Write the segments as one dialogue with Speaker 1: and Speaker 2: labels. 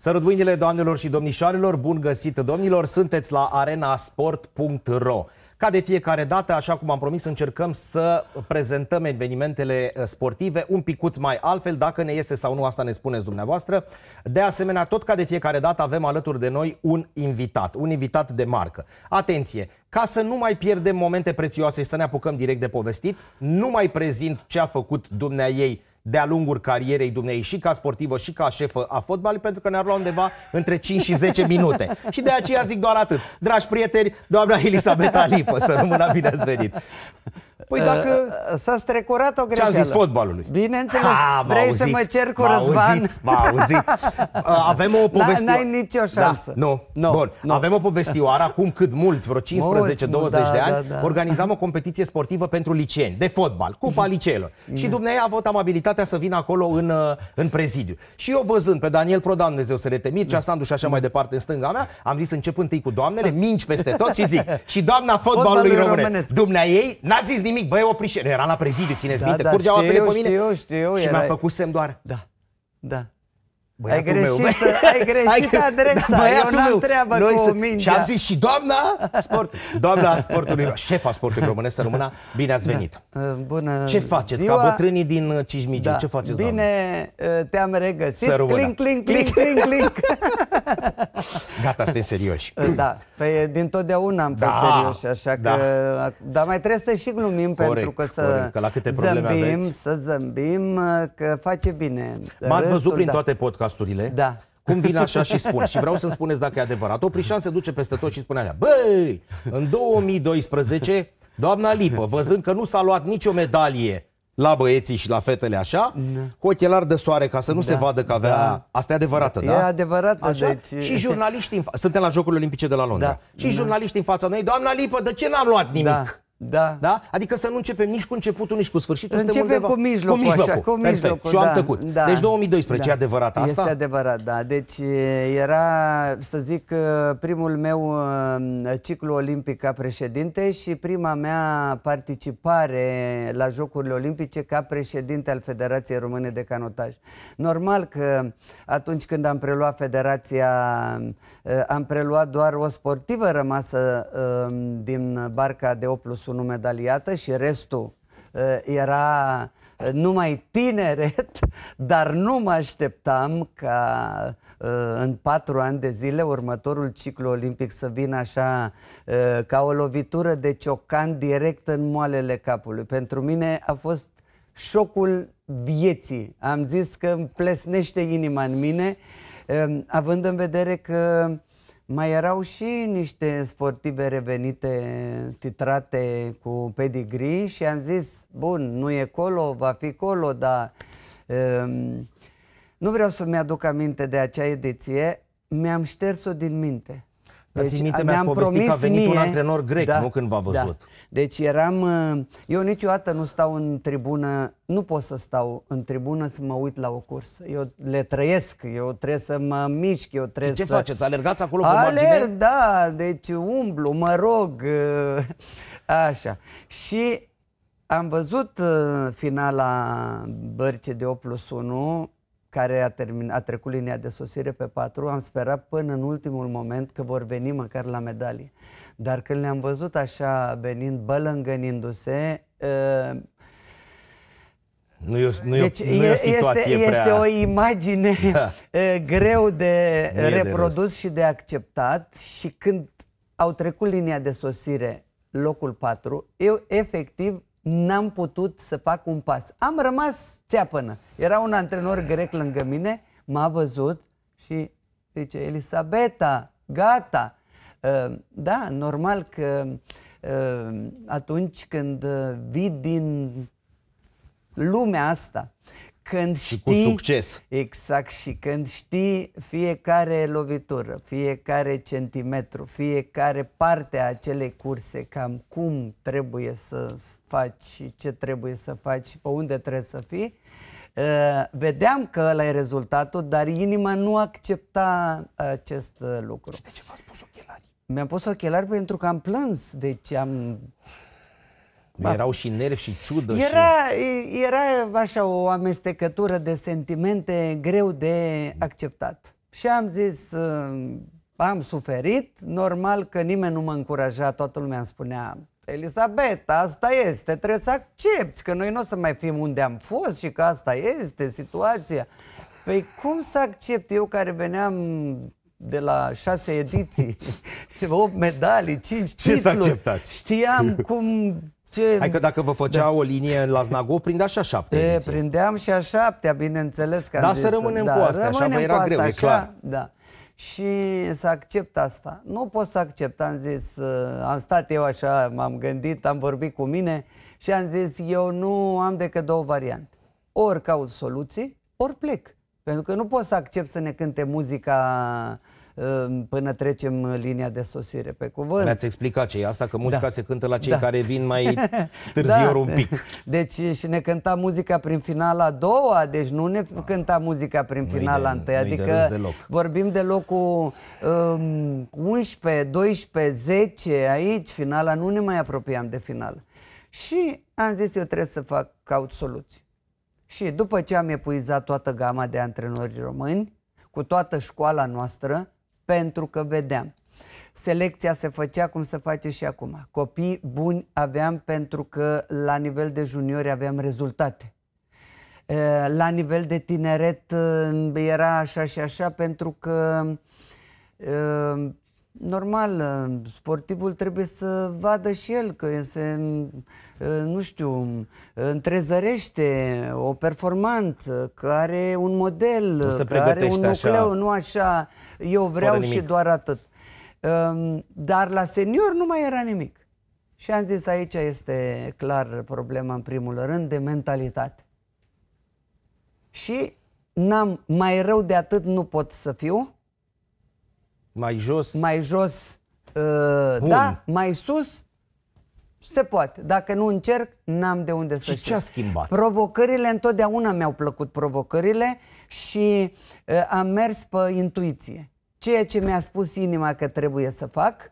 Speaker 1: Sărut mâinile doamnelor și domnișoarelor, bun găsit domnilor, sunteți la arenasport.ro Ca de fiecare dată, așa cum am promis, încercăm să prezentăm evenimentele uh, sportive un picuț mai altfel, dacă ne iese sau nu, asta ne spuneți dumneavoastră. De asemenea, tot ca de fiecare dată avem alături de noi un invitat, un invitat de marcă. Atenție, ca să nu mai pierdem momente prețioase și să ne apucăm direct de povestit, nu mai prezint ce a făcut dumnea ei de-a lungul carierei dumnei și ca sportivă și ca șefă a fotbalului pentru că ne-ar lua undeva între 5 și 10 minute. Și de aceea zic doar atât. Dragi prieteni, doamna Elisabeta Lipă, să rămână bine ați venit. Păi uh, dacă... S-a
Speaker 2: strecurat o greșeală. Ce-am zis fotbalului? Bineînțeles. Ha, Vrei auzit, să mă cer cu Răzvan? M-a auzit.
Speaker 1: Uh, avem o povestioară. N-ai nicio da, șansă. Da, nu. No, Bun. No. Avem o povestioară acum cât mulți, vreo 15-20 da, de da, ani, da, da. organizam o competiție sportivă pentru liceeni, de fotbal, Cupa Liceelor. Și mm. dumneavoastră a avut amabilitatea posibilitatea să vină acolo în, uh, în prezidiu. Și eu văzând pe Daniel Prodan, Dumnezeu să le temi, Cea Sandu și așa mai departe în stânga mea, am zis încep întâi cu doamnele, minci peste tot și zic. Și doamna fotbalului române. Dumnea ei n-a zis nimic, băi, oprișe. Era la prezidiu, țineți da, minte, da, curgeau apele pe mine. Știu,
Speaker 2: știu, și era... mi-a făcut semn doar. Da, da.
Speaker 1: Băiatul ai greșit, meu. ai greșit ai, adresa, da, băiatul eu n-am treabă Noi cu mingea. Și am zis și doamna sport, doamna sportului, șefa sportului românesc să rămână, bine ați da. venit. Uh, bună Ce faceți ziua. ca bătrânii din uh, Cismigiu? Da. Ce faceți, doamna?
Speaker 2: Bine, uh, te-am regăsit. Să clink, clink, clink, clink, clink.
Speaker 1: Gata, suntem serioși.
Speaker 2: Da, păi din totdeauna
Speaker 1: am fost da, serioși,
Speaker 2: așa da. că... Dar mai trebuie să și glumim corect, pentru că să corect, că la câte zâmbim, aveți? să zâmbim, că face bine. M-ați văzut prin da. toate
Speaker 1: podcast podcasturile. Da. Cum vin așa și spun. Și vreau să-mi spuneți dacă e adevărat. Oprișan se duce peste tot și spune aia. Băi, în 2012, doamna Lipă, văzând că nu s-a luat nicio medalie la băieții și la fetele așa, da. cu ochelari de soare ca să nu da, se vadă că avea... Da. Asta e adevărată, da? E adevărată, așa? deci... Și jurnaliștii... În fa... Suntem la Jocurile Olimpice de la Londra. Da. Și da. jurnaliștii în fața noi, doamna Lipă, de ce n-am luat nimic? Da. Da. da? Adică să nu începem nici cu începutul, nici cu sfârșitul. Începem undeva... cu mijlocul. Cu mijlocul. Așa, cu mijlocul Perfect. Și da, eu am da, tăcut. Da, deci 2012, da. e adevărat asta? Este
Speaker 2: adevărat, da. Deci era, să zic, primul meu ciclu olimpic ca președinte și prima mea participare la Jocurile Olimpice ca președinte al Federației Române de Canotaj. Normal că atunci când am preluat federația, am preluat doar o sportivă rămasă din barca de 8 plus sunul medaliată și restul uh, era uh, numai tineret, dar nu mă așteptam ca uh, în patru ani de zile următorul ciclu olimpic să vină așa ca o lovitură de ciocan direct în moalele capului. Pentru mine a fost șocul vieții. Am zis că îmi plesnește inima în mine, um, având în vedere că mai erau și niște sportive revenite, titrate cu pedigree și am zis, bun, nu e colo, va fi colo, dar um, nu vreau să-mi aduc aminte de acea ediție, mi-am șters-o din minte.
Speaker 1: Deci, minte, mi-ați povestit că a venit mie, un antrenor grec, da, nu când v-a da. văzut. Da.
Speaker 2: Deci eram... Uh, eu niciodată nu stau în tribună, nu pot să stau în tribună să mă uit la o cursă. Eu le trăiesc, eu trebuie să mă mișc, eu trebuie ce să... faceți? Alergați acolo pe Alerg, margine? da, deci umblu, mă rog, uh, așa. Și am văzut uh, finala Bărce de 8 plus 1 care a, termin, a trecut linia de sosire pe patru, am sperat până în ultimul moment că vor veni măcar la medalii. Dar când le-am văzut așa venind, bălângănindu-se, uh,
Speaker 1: nu e, nu deci nu e o situație este, prea... este o
Speaker 2: imagine da. Ă, greu de nu reprodus de și de acceptat și când au trecut linia de sosire locul 4, eu efectiv n-am putut să fac un pas. Am rămas țeapănă. Era un antrenor grec lângă mine, m-a văzut și zice, Elisabeta, gata. Uh, da, normal că uh, atunci când uh, vii din lumea asta când și știi, cu succes. Exact, și când știi fiecare lovitură, fiecare centimetru, fiecare parte a acelei curse, cam cum trebuie să faci și ce trebuie să faci și pe unde trebuie să fii, uh, vedeam că ăla e rezultatul, dar inima nu accepta acest uh, lucru. Și de ce v-ați pus ochelari? Mi-am pus ochelari pentru că am plâns, deci am
Speaker 1: Ba. Erau și nervi și ciudă. Era,
Speaker 2: și... era așa o amestecătură de sentimente greu de acceptat. Și am zis, ă, am suferit, normal că nimeni nu mă încuraja, toată lumea îmi spunea, Elisabeta, asta este, trebuie să accepti că noi nu o să mai fim unde am fost și că asta este situația. Păi cum să accept eu care veneam de la șase ediții, 8 medalii, 5
Speaker 1: Ce titluri. să acceptați? Știam cum ce... Adică că dacă vă făcea da. o linie la Znago, prindea și a șapte e,
Speaker 2: Prindeam și a șaptea, bineînțeles că Dar să rămânem da, cu asta, așa vă era greu, așa, e clar. Da. Și să accept asta. Nu pot să accept, am zis, uh, am stat eu așa, m-am gândit, am vorbit cu mine și am zis, eu nu am decât două variante. Ori caut soluții, ori plec. Pentru că nu pot să accept să ne cânte muzica Ehm, până trecem linia de sosire pe cuvânt. Mi-ați
Speaker 1: explicat ce e asta, că muzica da. se cântă la cei da. care vin mai târziu da. un pic.
Speaker 2: Deci și ne cânta muzica prin finala a doua, deci nu ne da. cânta muzica prin nu finala de, întâi. Adică de deloc. vorbim de locul um, 11, 12, 10 aici, finala, nu ne mai apropiam de finală. Și am zis eu trebuie să fac, caut soluții. Și după ce am epuizat toată gama de antrenori români, cu toată școala noastră, pentru că vedeam. Selecția se făcea cum se face și acum. Copii buni aveam pentru că la nivel de juniori aveam rezultate. La nivel de tineret era așa și așa pentru că normal, uh, sportivul trebuie să vadă și el că se, uh, nu știu, întrezărește o performanță, că are un model, nu se că are un nucleu, așa, nu așa, eu vreau și doar atât. Um, dar la senior nu mai era nimic. Și am zis, aici este clar problema, în primul rând, de mentalitate. Și n-am mai rău de atât nu pot să fiu, mai jos. Mai jos. Uh, da, mai sus se poate. Dacă nu încerc, n-am de unde și să și ce a schimbat? Provocările, întotdeauna mi-au plăcut provocările și uh, am mers pe intuiție. Ceea ce mi-a spus inima că trebuie să fac,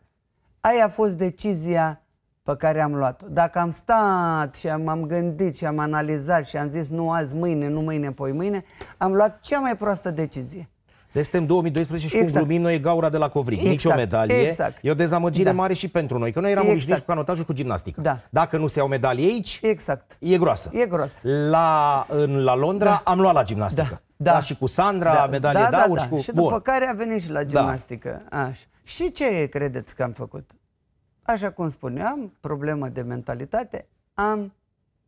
Speaker 2: aia a fost decizia pe care am luat-o. Dacă am stat și am, am gândit și am analizat și am zis nu azi, mâine, nu mâine, poi mâine, am luat cea mai proastă decizie.
Speaker 1: Testem deci 2012 și exact. cum glumim noi gaura de la Covrig. Exact. Nici o exact, medalie. Exact. E o dezamăgire da. mare și pentru noi, că noi eram exact. cu canotajul cu gimnastică. Da. Dacă nu se iau medalie aici, exact. e groasă. E groasă. La, în, la Londra da. am luat la gimnastică. Da. Da. da, și cu Sandra, da. medalie da, da, da. Și, cu... și după Bun. care a
Speaker 2: venit și la da. gimnastică. Da. Așa. Și ce credeți că am făcut? Așa cum spuneam, problemă de mentalitate, am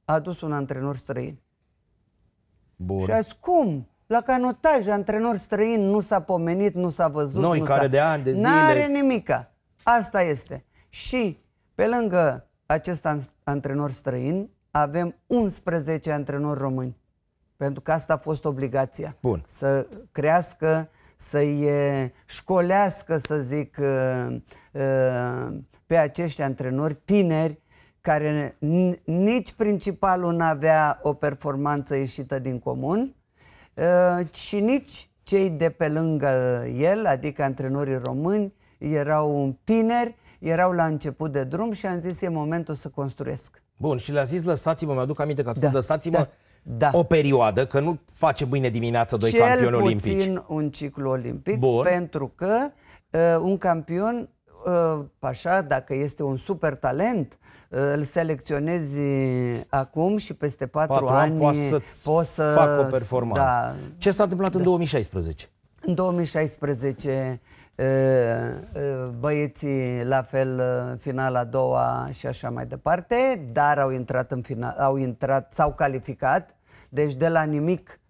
Speaker 2: adus un antrenor străin. Bun. Și azi cum? La canotaj, antrenor străin, nu s-a pomenit, nu s-a văzut. Noi, nu care de ani, de zile... N-are nimica. Asta este. Și pe lângă acest antrenor străin, avem 11 antrenori români. Pentru că asta a fost obligația. Bun. Să crească, să-i școlească, să zic, uh, uh, pe acești antrenori tineri care nici principalul nu avea o performanță ieșită din comun, Uh, și nici cei de pe lângă el, adică antrenorii români, erau tineri, erau la început de drum și am zis e momentul să construiesc. Bun, și le-a zis lăsați-mă, mi-aduc aminte că a spus da, lăsați-mă
Speaker 1: da, da. o perioadă, că nu face mâine dimineață doi Cel campioni olimpici. Cel
Speaker 2: puțin un ciclu olimpic, Bun. pentru că uh, un campion Uh, așa, dacă este un super talent, uh, îl selecționezi acum și peste patru, patru ani, ani poți, poți să fac o performanță. Da,
Speaker 1: Ce s-a întâmplat da. în 2016?
Speaker 2: În 2016 băieții la fel uh, finala a doua și așa mai departe, dar au intrat în final, au intrat, s-au calificat, deci de la nimic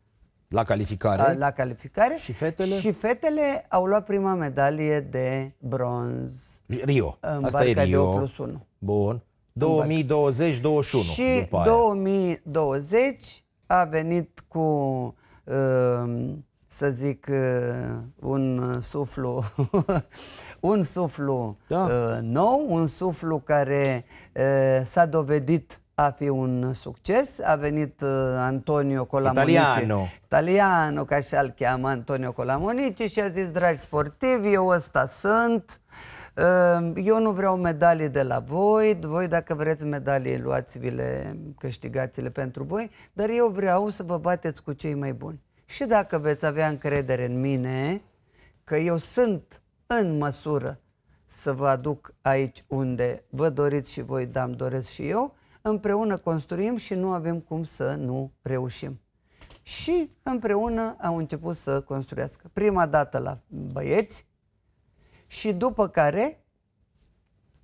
Speaker 1: la calificare. La, la
Speaker 2: calificare. Și fetele? Și fetele au luat prima medalie de bronz.
Speaker 1: Rio. În Asta e Rio. De plus 1. Bun. 2020-21. Și
Speaker 2: 2020 a venit cu, um, să zic, uh, un suflu, un suflu da. Uh, nou, un suflu care uh, s-a dovedit a fi un succes. A venit uh, Antonio Colamonici. Italiano. Italiano, ca și al cheamă Antonio Colamonici și a zis, dragi sportivi, eu ăsta sunt, uh, eu nu vreau medalii de la voi, voi dacă vreți medalii luați-vi le, câștigați-le pentru voi, dar eu vreau să vă bateți cu cei mai buni. Și dacă veți avea încredere în mine, că eu sunt în măsură să vă aduc aici unde vă doriți și voi, dar îmi doresc și eu, împreună construim și nu avem cum să nu reușim. Și împreună au început să construiască. Prima dată la băieți și după care,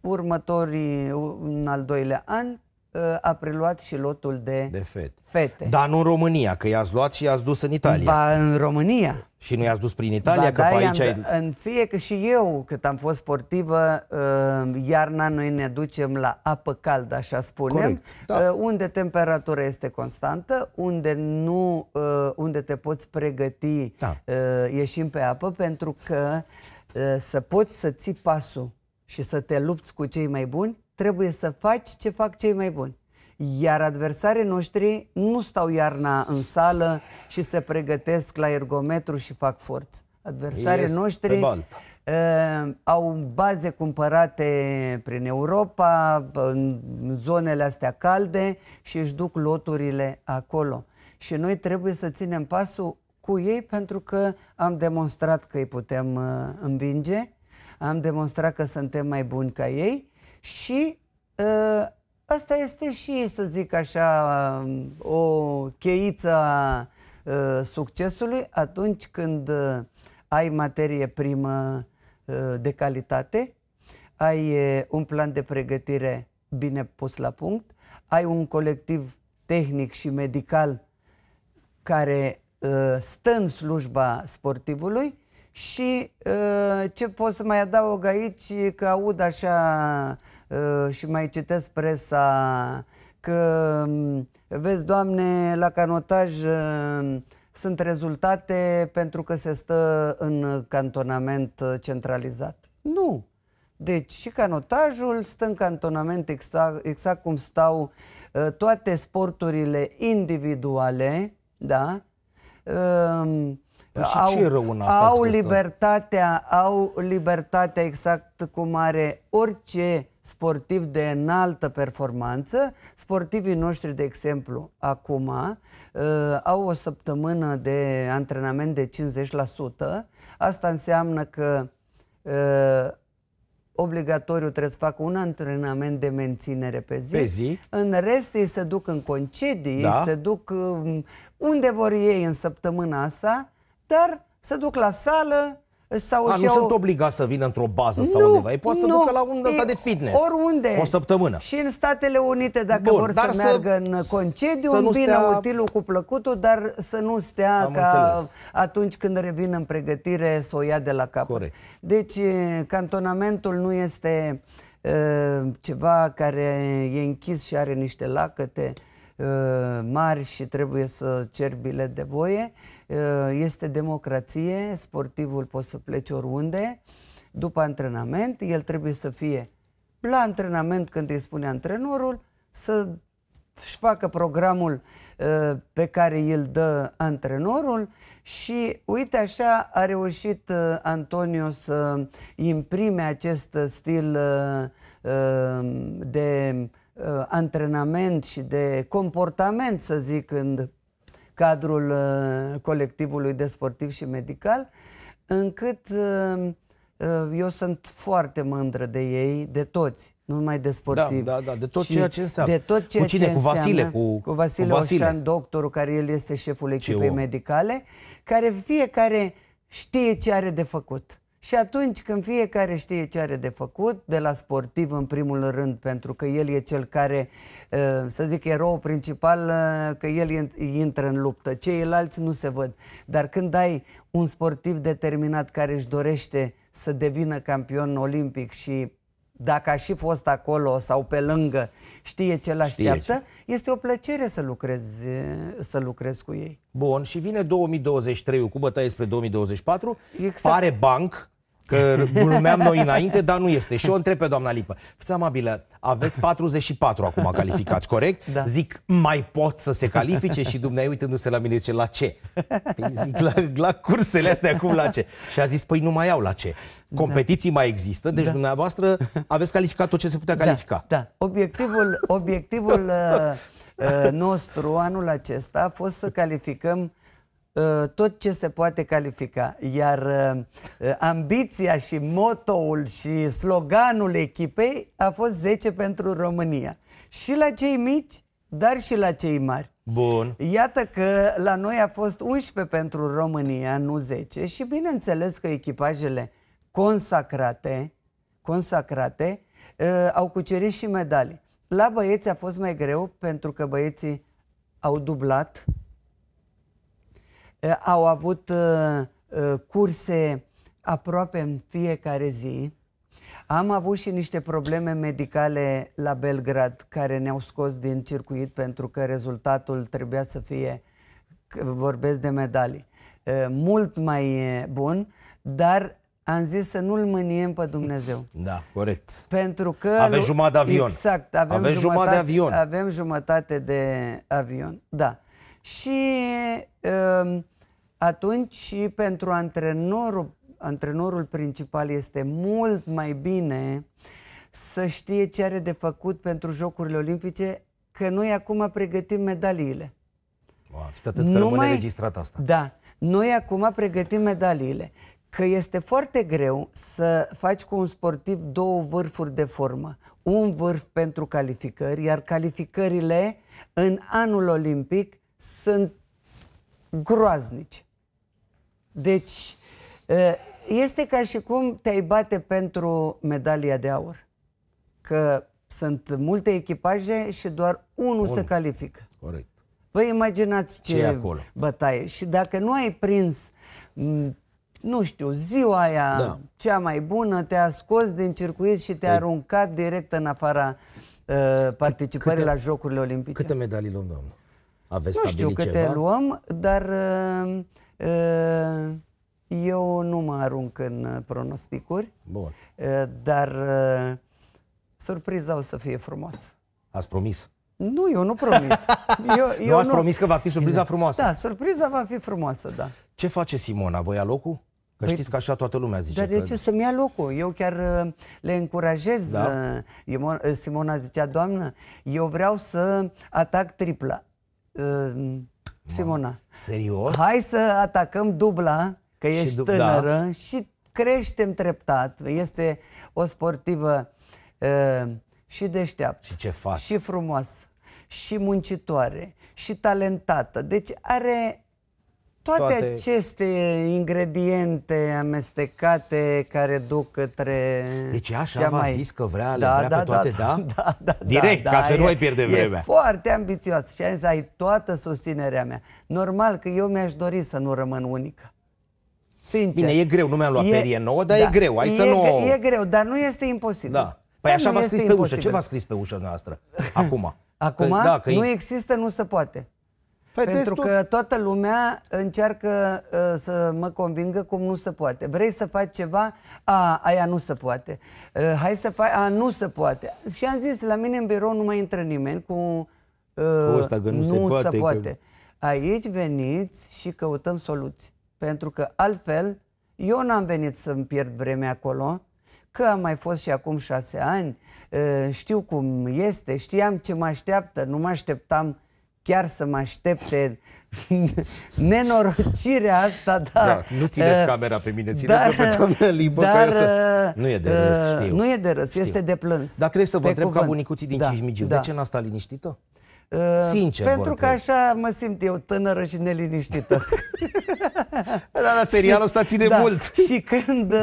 Speaker 2: următorii, în al doilea an, Uh, a preluat și lotul de, de
Speaker 1: fete. fete. Dar nu în România, că i-ați luat și i-ați dus în Italia. Ba, în România. Și nu i-ați dus prin Italia, ba, că da, pe aici ai...
Speaker 2: În fie că și eu, cât am fost sportivă, uh, iarna noi ne ducem la apă caldă, așa spunem, Corect, da. Uh, unde temperatura este constantă, unde nu, unde te poți pregăti, da. ieșim pe apă, pentru că să poți să ții pasul și să te lupți cu cei mai buni, trebuie să faci ce fac cei mai buni. Iar adversarii noștri nu stau iarna în sală și se pregătesc la ergometru și fac forță. Adversarii Ies noștri uh, au baze cumpărate prin Europa, în zonele astea calde și își duc loturile acolo. Și noi trebuie să ținem pasul cu ei pentru că am demonstrat că îi putem uh, învinge, am demonstrat că suntem mai buni ca ei și ă, asta este și, să zic așa, o cheiță a ă, succesului atunci când ă, ai materie primă de calitate, ai un plan de pregătire bine pus la punct, ai un colectiv tehnic și medical care stă în slujba sportivului și ce pot să mai adaug aici, că aud așa Uh, și mai citesc presa că, um, vezi, Doamne, la canotaj uh, sunt rezultate pentru că se stă în cantonament uh, centralizat. Nu! Deci și canotajul stă în cantonament exact, exact cum stau toate sporturile individuale, da? Um,
Speaker 1: păi și au, ce rău în asta au
Speaker 2: libertatea, au libertatea exact cum are orice sportivi de înaltă performanță. Sportivii noștri, de exemplu, acum uh, au o săptămână de antrenament de 50%. Asta înseamnă că uh, obligatoriu trebuie să facă un antrenament de menținere pe zi. Pe zi. În rest ei se duc în concedii, da. se duc um, unde vor ei în săptămâna asta, dar se duc la sală, sau A, ah, nu sunt sunt
Speaker 1: obligați să vină într-o bază nu, sau undeva. Ei poate să ducă la un ăsta de fitness. Oriunde. O săptămână.
Speaker 2: Și în Statele Unite, dacă Bun, vor să, să meargă în concediu, să vină stea... utilul cu plăcutul, dar să nu stea Am ca înțeles. atunci când revin în pregătire să o ia de la cap. Corect. Deci, cantonamentul nu este uh, ceva care e închis și are niște lacăte mari și trebuie să cer bilet de voie. Eh, este democrație, sportivul poate să plece oriunde, după antrenament, el trebuie să fie la antrenament când îi spune antrenorul, să își facă programul eh, pe care îl dă antrenorul și uite așa a reușit eh, Antonio să imprime acest stil de antrenament și de comportament, să zic, în cadrul uh, colectivului de sportiv și medical, încât uh, uh, eu sunt foarte mândră de ei, de toți, nu numai de da, sportivi. Da, da, da, de tot ceea ce înseamnă. De tot ceea cu cine? Ce cu Vasile? Cu, cu Vasile, cu Vasile Oșan, doctorul, care el este șeful echipei medicale, care fiecare știe ce are de făcut. Și atunci când fiecare știe ce are de făcut, de la sportiv în primul rând, pentru că el e cel care, ă, să zic, erou principal, ă, că el intră în luptă, ceilalți nu se văd. Dar când ai un sportiv determinat care își dorește să devină campion olimpic și dacă a și fost acolo sau pe lângă, știe ce l-așteaptă, este o plăcere să lucrezi, ă, să lucrezi cu ei.
Speaker 1: Bun, și vine 2023 cu bătaie spre 2024, exact. pare banc, Că glumeam noi înainte, dar nu este. Și o întreb pe doamna Lipă. Fiți amabilă, aveți 44 acum calificați, corect? Da. Zic, mai pot să se califice? Și dumneai uitându-se la mine, zice, la ce? Păi zic, la, la cursele astea acum la ce? Și a zis, păi nu mai au la ce. Competiții da. mai există, deci da. dumneavoastră aveți calificat tot ce se putea da, califica. Da, da.
Speaker 2: Obiectivul, obiectivul uh, uh, nostru anul acesta a fost să calificăm Uh, tot ce se poate califica, iar uh, uh, ambiția și motoul și sloganul echipei a fost 10 pentru România. Și la cei mici, dar și la cei mari. Bun. Iată că la noi a fost 11 pentru România, nu 10 și bineînțeles că echipajele consacrate, consacrate au cucerit și medalii. La băieți a fost mai greu pentru că băieții au dublat Eh, au avut eh, eh, curse aproape în fiecare zi. Am avut și niște probleme medicale la Belgrad care ne-au scos din circuit pentru că rezultatul trebuia să fie, vorbesc de medalii, mult mai bun, dar am zis să nu-l mâniem pe Dumnezeu.
Speaker 1: Da, corect.
Speaker 2: Pentru că... Avem jumătate de avion. Exact, avem, avem jumătate, jumătate de avion. Avem jumătate de avion, da. Și... Uh, atunci și pentru antrenorul, antrenorul principal este mult mai bine să știe ce are de făcut pentru Jocurile Olimpice, că noi acum pregătim medaliile.
Speaker 1: Wow, Nu mai că Numai, registrat asta.
Speaker 2: Da. Noi acum pregătim medaliile. Că este foarte greu să faci cu un sportiv două vârfuri de formă. Un vârf pentru calificări, iar calificările în anul olimpic sunt groaznici. Deci, ă, este ca și cum te-ai bate pentru medalia de aur. Că sunt multe echipaje și doar unul Bun. se califică. Corect. Vă imaginați ce, ce acolo? bătaie. Și dacă nu ai prins, nu știu, ziua aia da. cea mai bună, te-a scos din circuit și te-a păi- aruncat direct în afara uh, participării câte, la Jocurile Olimpice. Câte medalii luăm, doamnă? Aveți nu știu câte ceva? luăm, dar... Uh, Eh, eu nu mă arunc în uh, pronosticuri, Bun. Eh, dar eh, surpriza
Speaker 1: o să fie frumoasă. Ați promis? Nu, eu nu promit. Eu, eu nu ați nu... promis că va fi surpriza frumoasă? Da, surpriza va fi frumoasă, da. Ce face Simona? Voi ia locul? Că păi, știți că așa toată lumea zice. Dar de că... ce să-mi ia locul?
Speaker 2: Eu chiar le încurajez. Da. Simona zicea, doamnă, eu vreau să atac tripla. Simona.
Speaker 1: Serios?
Speaker 2: Hai să atacăm dubla, că și ești tânără da. și creștem treptat. Este o sportivă uh, și deșteaptă. Și ce faci? Și frumoasă, și muncitoare, și talentată. Deci are toate, toate aceste ingrediente amestecate care duc către... Deci așa v-a mai... zis că vrea, da, vrea da, pe toate, da? Da? da, da,
Speaker 1: da Direct, da, ca da, să e, nu mai pierdem vremea. E
Speaker 2: foarte ambițios și ai zis, ai toată susținerea mea. Normal că eu mi-aș dori să nu rămân unică. Sincer. Bine, e greu, nu mi-am luat e, perie nouă, dar da, e greu. Hai e, să nu... e greu, dar nu este imposibil. Da. Păi dar așa v-a scris pe ușă. Ce v-a
Speaker 1: scris pe ușa noastră acum? Acum? Că, da, că nu e...
Speaker 2: există, nu se poate. Fai Pentru că toată lumea încearcă uh, să mă convingă cum nu se poate. Vrei să faci ceva? A, aia nu se poate. Uh, hai să faci? A, nu se poate. Și am zis, la mine în birou nu mai intră nimeni cu... Uh, cu ăsta, că nu, nu se poate. Se poate. Că... Aici veniți și căutăm soluții. Pentru că altfel, eu n-am venit să-mi pierd vremea acolo, că am mai fost și acum șase ani, uh, știu cum este, știam ce mă așteaptă, nu mă așteptam chiar să mă aștepte nenorocirea asta, da. da nu țineți uh, camera
Speaker 1: pe mine, țineți pe doamna eh, Libă, dar, să... Eh, nu e de râs, știu. Nu e de râs, știu. este de plâns. Dar trebuie să vă întreb cuvânt. ca bunicuții din da, Cismigiu, da. de ce n-a stat liniștită? Uh, Sincer, Pentru că așa mă simt eu, tânără și neliniștită. da, la serialul ăsta ține da, mult.
Speaker 2: Și când,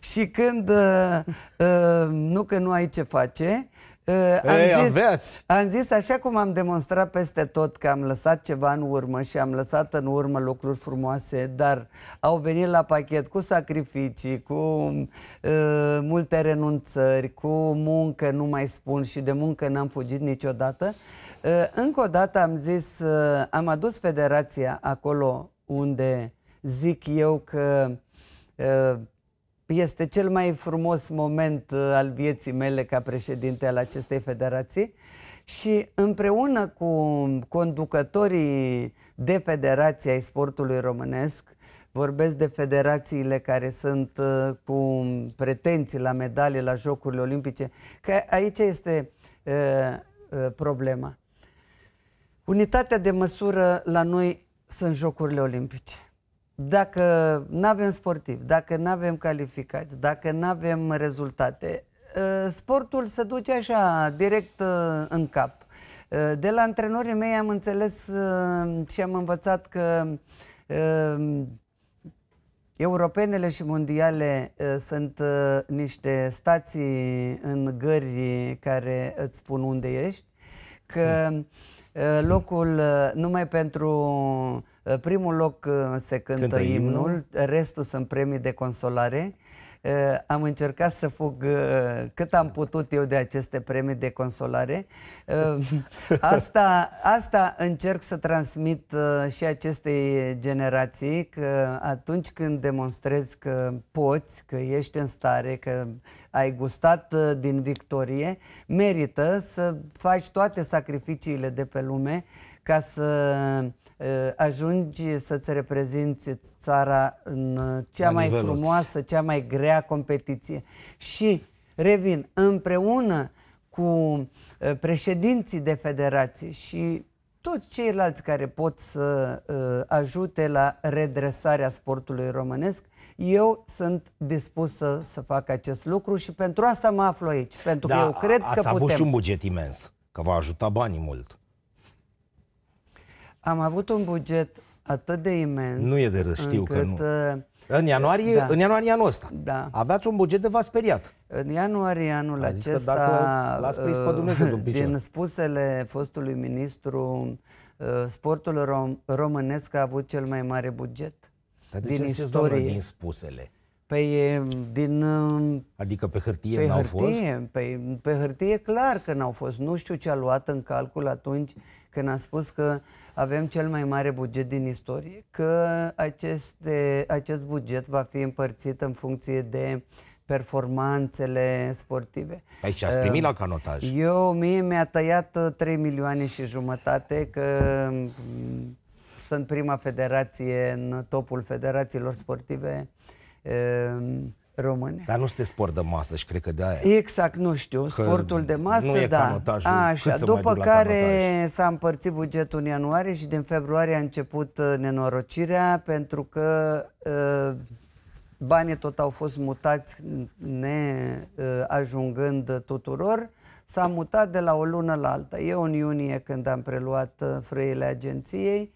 Speaker 2: și când uh, uh, nu că nu ai ce face, Ă, am, Ei, zis, aveați. am zis, așa cum am demonstrat peste tot că am lăsat ceva în urmă și am lăsat în urmă lucruri frumoase, dar au venit la pachet cu sacrificii, cu uh, multe renunțări, cu muncă, nu mai spun, și de muncă n-am fugit niciodată. Uh, încă o dată am zis, uh, am adus federația acolo unde zic eu că uh, este cel mai frumos moment uh, al vieții mele ca președinte al acestei federații și împreună cu conducătorii de Federația ai Sportului Românesc, vorbesc de federațiile care sunt uh, cu pretenții la medalii la Jocurile Olimpice, că aici este uh, uh, problema. Unitatea de măsură la noi sunt Jocurile Olimpice dacă nu avem sportivi, dacă nu avem calificați, dacă nu avem rezultate, ă, sportul se duce așa, direct ă, în cap. Ă, de la antrenorii mei am înțeles și am învățat că europenele și mondiale sunt niște stații în gări care îți spun unde ești, că locul numai pentru Uh, primul loc uh, se cântă, cântă imnul, imnul, restul sunt premii de consolare. Uh, am încercat să fug cât am putut eu de aceste premii de consolare. Asta, asta încerc să transmit și acestei generații, că atunci când demonstrezi că poți, că ești în stare, că ai gustat din victorie, merită să faci toate sacrificiile de pe lume ca să Ă, ajungi să-ți reprezinți țara în cea La mai frumoasă, ăsta. cea mai grea competiție. Și, revin, împreună cu ă, președinții de federație și toți ceilalți care pot să uh, ajute la redresarea sportului românesc, eu sunt dispus să, să fac acest lucru și pentru asta mă aflu aici, pentru da, că eu cred că putem. Ați avut și un
Speaker 1: buget imens, că v-a ajutat banii mult.
Speaker 2: Am avut un buget atât de imens. Nu e de râs, știu încât, că nu. Uh, în ianuarie, da. în ianuarie anul ăsta.
Speaker 1: Da. Aveați un buget de v speriat.
Speaker 2: În ianuarie anul A acesta, că dacă l-ați prins pe uh, Dumnezeu din, picior. din spusele fostului ministru, uh, sportul rom- românesc a avut cel mai mare buget.
Speaker 1: Dar de din ce istorie. Doamnă, din spusele? Pe,
Speaker 2: păi, din,
Speaker 1: adică pe hârtie pe n-au hârtie, fost? Pe,
Speaker 2: păi, pe hârtie clar că n-au fost. Nu știu ce a luat în calcul atunci când a spus că uh, avem cel mai mare buget din istorie, că aceste, acest buget va fi împărțit în funcție de performanțele sportive.
Speaker 1: Aici păi ați primit la canotaj.
Speaker 2: Eu, mie mi-a tăiat 3 milioane și jumătate, că mm, sunt prima federație în topul federațiilor sportive
Speaker 1: mm, române. Dar nu este sport de masă și cred că de aia. Exact, nu știu, că sportul de masă, nu e da. Canotajul, Așa, după care
Speaker 2: s-a împărțit bugetul în ianuarie și din februarie a început uh, nenorocirea pentru că uh, banii tot au fost mutați ne uh, ajungând tuturor. S-a mutat de la o lună la alta. Eu în iunie când am preluat frâiele agenției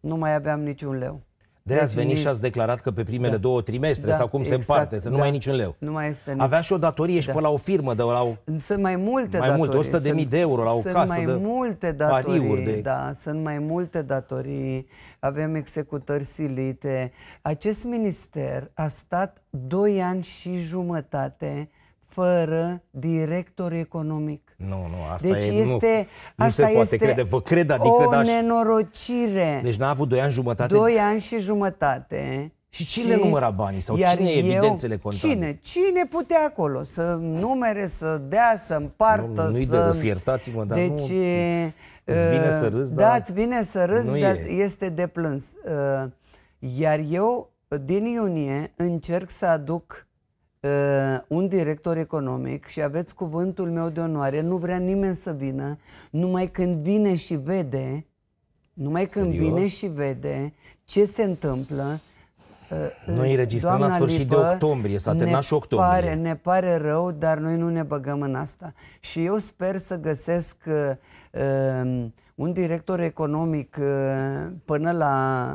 Speaker 2: nu mai aveam niciun leu
Speaker 1: de deci ați venit și ați declarat că pe primele da. două trimestre da, sau cum exact, se împarte, să nu da. mai e niciun leu.
Speaker 2: Nu mai este Avea și o datorie și da. pe la o
Speaker 1: firmă, de la o...
Speaker 2: Sunt mai multe mai datorii. multe, 100.000 de, mii de euro la o sunt casă mai de multe datorii, pariuri. De... Da, sunt mai multe datorii, avem executări silite. Acest minister a stat doi ani și jumătate fără director economic.
Speaker 1: Nu, nu, asta deci e, este, nu, asta nu se poate este crede. Vă cred, adică o da,
Speaker 2: nenorocire.
Speaker 1: Deci n-a avut doi ani jumătate? Doi
Speaker 2: ani și jumătate.
Speaker 1: Și cine și... număra banii sau Iar cine e evidențele contabile? Cine?
Speaker 2: Cine putea acolo să numere, să dea, să împartă, nu, nu-i să... de râs, iertați-mă, dar deci, nu... Îți vine să râzi, da, dar... îți vine să râzi, dar e. este de plâns. Iar eu, din iunie, încerc să aduc Uh, un director economic și aveți cuvântul meu de onoare, nu vrea nimeni să vină, numai când vine și vede, numai Serios? când vine și vede ce se întâmplă, uh, noi uh, înregistrăm la sfârșit Lipă, de octombrie, s-a terminat și octombrie. Pare, ne pare rău, dar noi nu ne băgăm în asta. Și eu sper să găsesc uh, un director economic uh, până la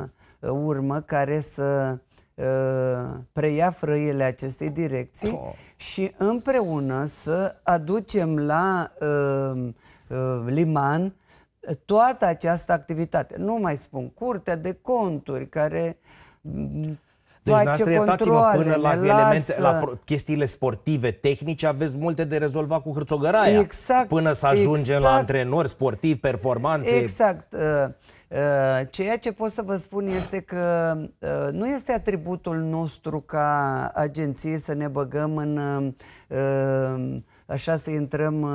Speaker 2: urmă care să Uh, preia frâiele acestei direcții oh. și împreună să aducem la uh, uh, liman toată această activitate. Nu mai spun, curtea de conturi care mm, deci face controle, până la, elemente, la
Speaker 1: chestiile sportive, tehnice, aveți multe de rezolvat cu hârțogăraia. Exact. Până să ajungem exact, la antrenori sportivi, performanțe. Exact.
Speaker 2: Uh, Uh, ceea ce pot să vă spun este că uh, nu este atributul nostru ca agenție să ne băgăm în uh, așa să intrăm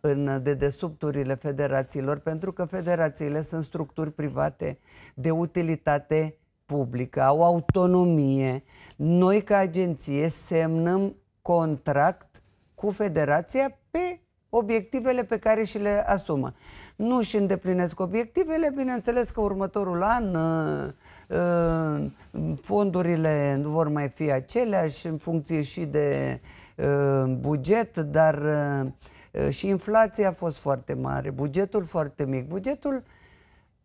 Speaker 2: în dedesubturile federațiilor, pentru că federațiile sunt structuri private de utilitate publică, au autonomie. Noi ca agenție semnăm contract cu federația pe obiectivele pe care și le asumă nu își îndeplinesc obiectivele, bineînțeles că următorul an uh, uh, fondurile nu vor mai fi aceleași în funcție și de uh, buget, dar și inflația a fost foarte mare, bugetul foarte mic. Bugetul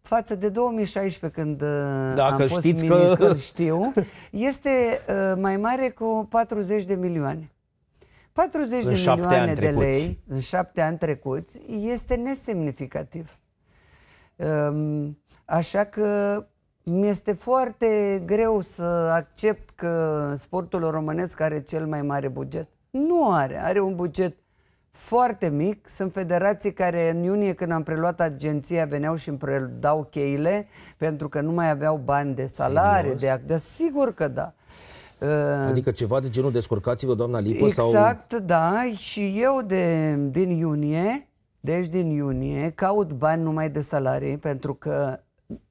Speaker 2: față de 2016 când Dacă am fost știți minister, că... știu, este mai mare cu 40 de milioane. 40 în de milioane de lei în șapte ani trecuți este nesemnificativ. Ehm, așa că mi-este foarte greu să accept că sportul românesc are cel mai mare buget. Nu are, are un buget foarte mic. Sunt federații care în iunie când am preluat agenția veneau și îmi predau cheile pentru că nu mai aveau bani de salarii, de act. Dar sigur că da. Uh, adică
Speaker 1: ceva de genul descurcați-vă, doamna Lipă? Exact,
Speaker 2: sau... da. Și eu de, din iunie, deci din iunie, caut bani numai de salarii, pentru că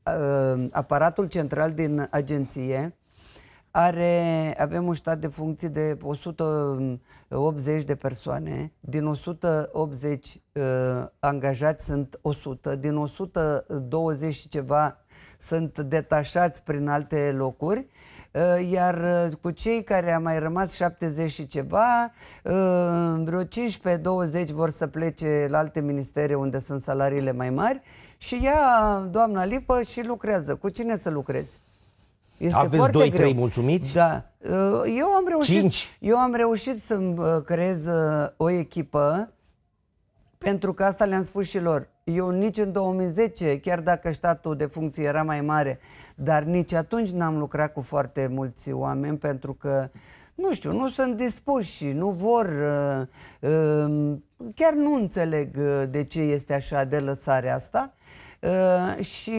Speaker 2: uh, aparatul central din agenție are, avem un stat de funcții de 180 de persoane. Din 180 uh, angajați sunt 100, din 120 și ceva sunt detașați prin alte locuri Uh, iar uh, cu cei care a mai rămas 70 și ceva, uh, vreo 15-20 vor să plece la alte ministere unde sunt salariile mai mari și ea, doamna Lipă, și lucrează. Cu cine să lucrezi? Este Aveți greu. trei
Speaker 1: mulțumiți? Da.
Speaker 2: Eu am reușit, eu am reușit să creez o echipă pentru că asta le-am spus și lor. Eu nici în 2010, chiar dacă statul de funcție era mai mare, dar nici atunci n-am lucrat cu foarte mulți oameni pentru că nu știu, nu sunt dispuși, nu vor, uh, um, chiar nu înțeleg uh, de ce este așa de lăsarea asta. Uh, și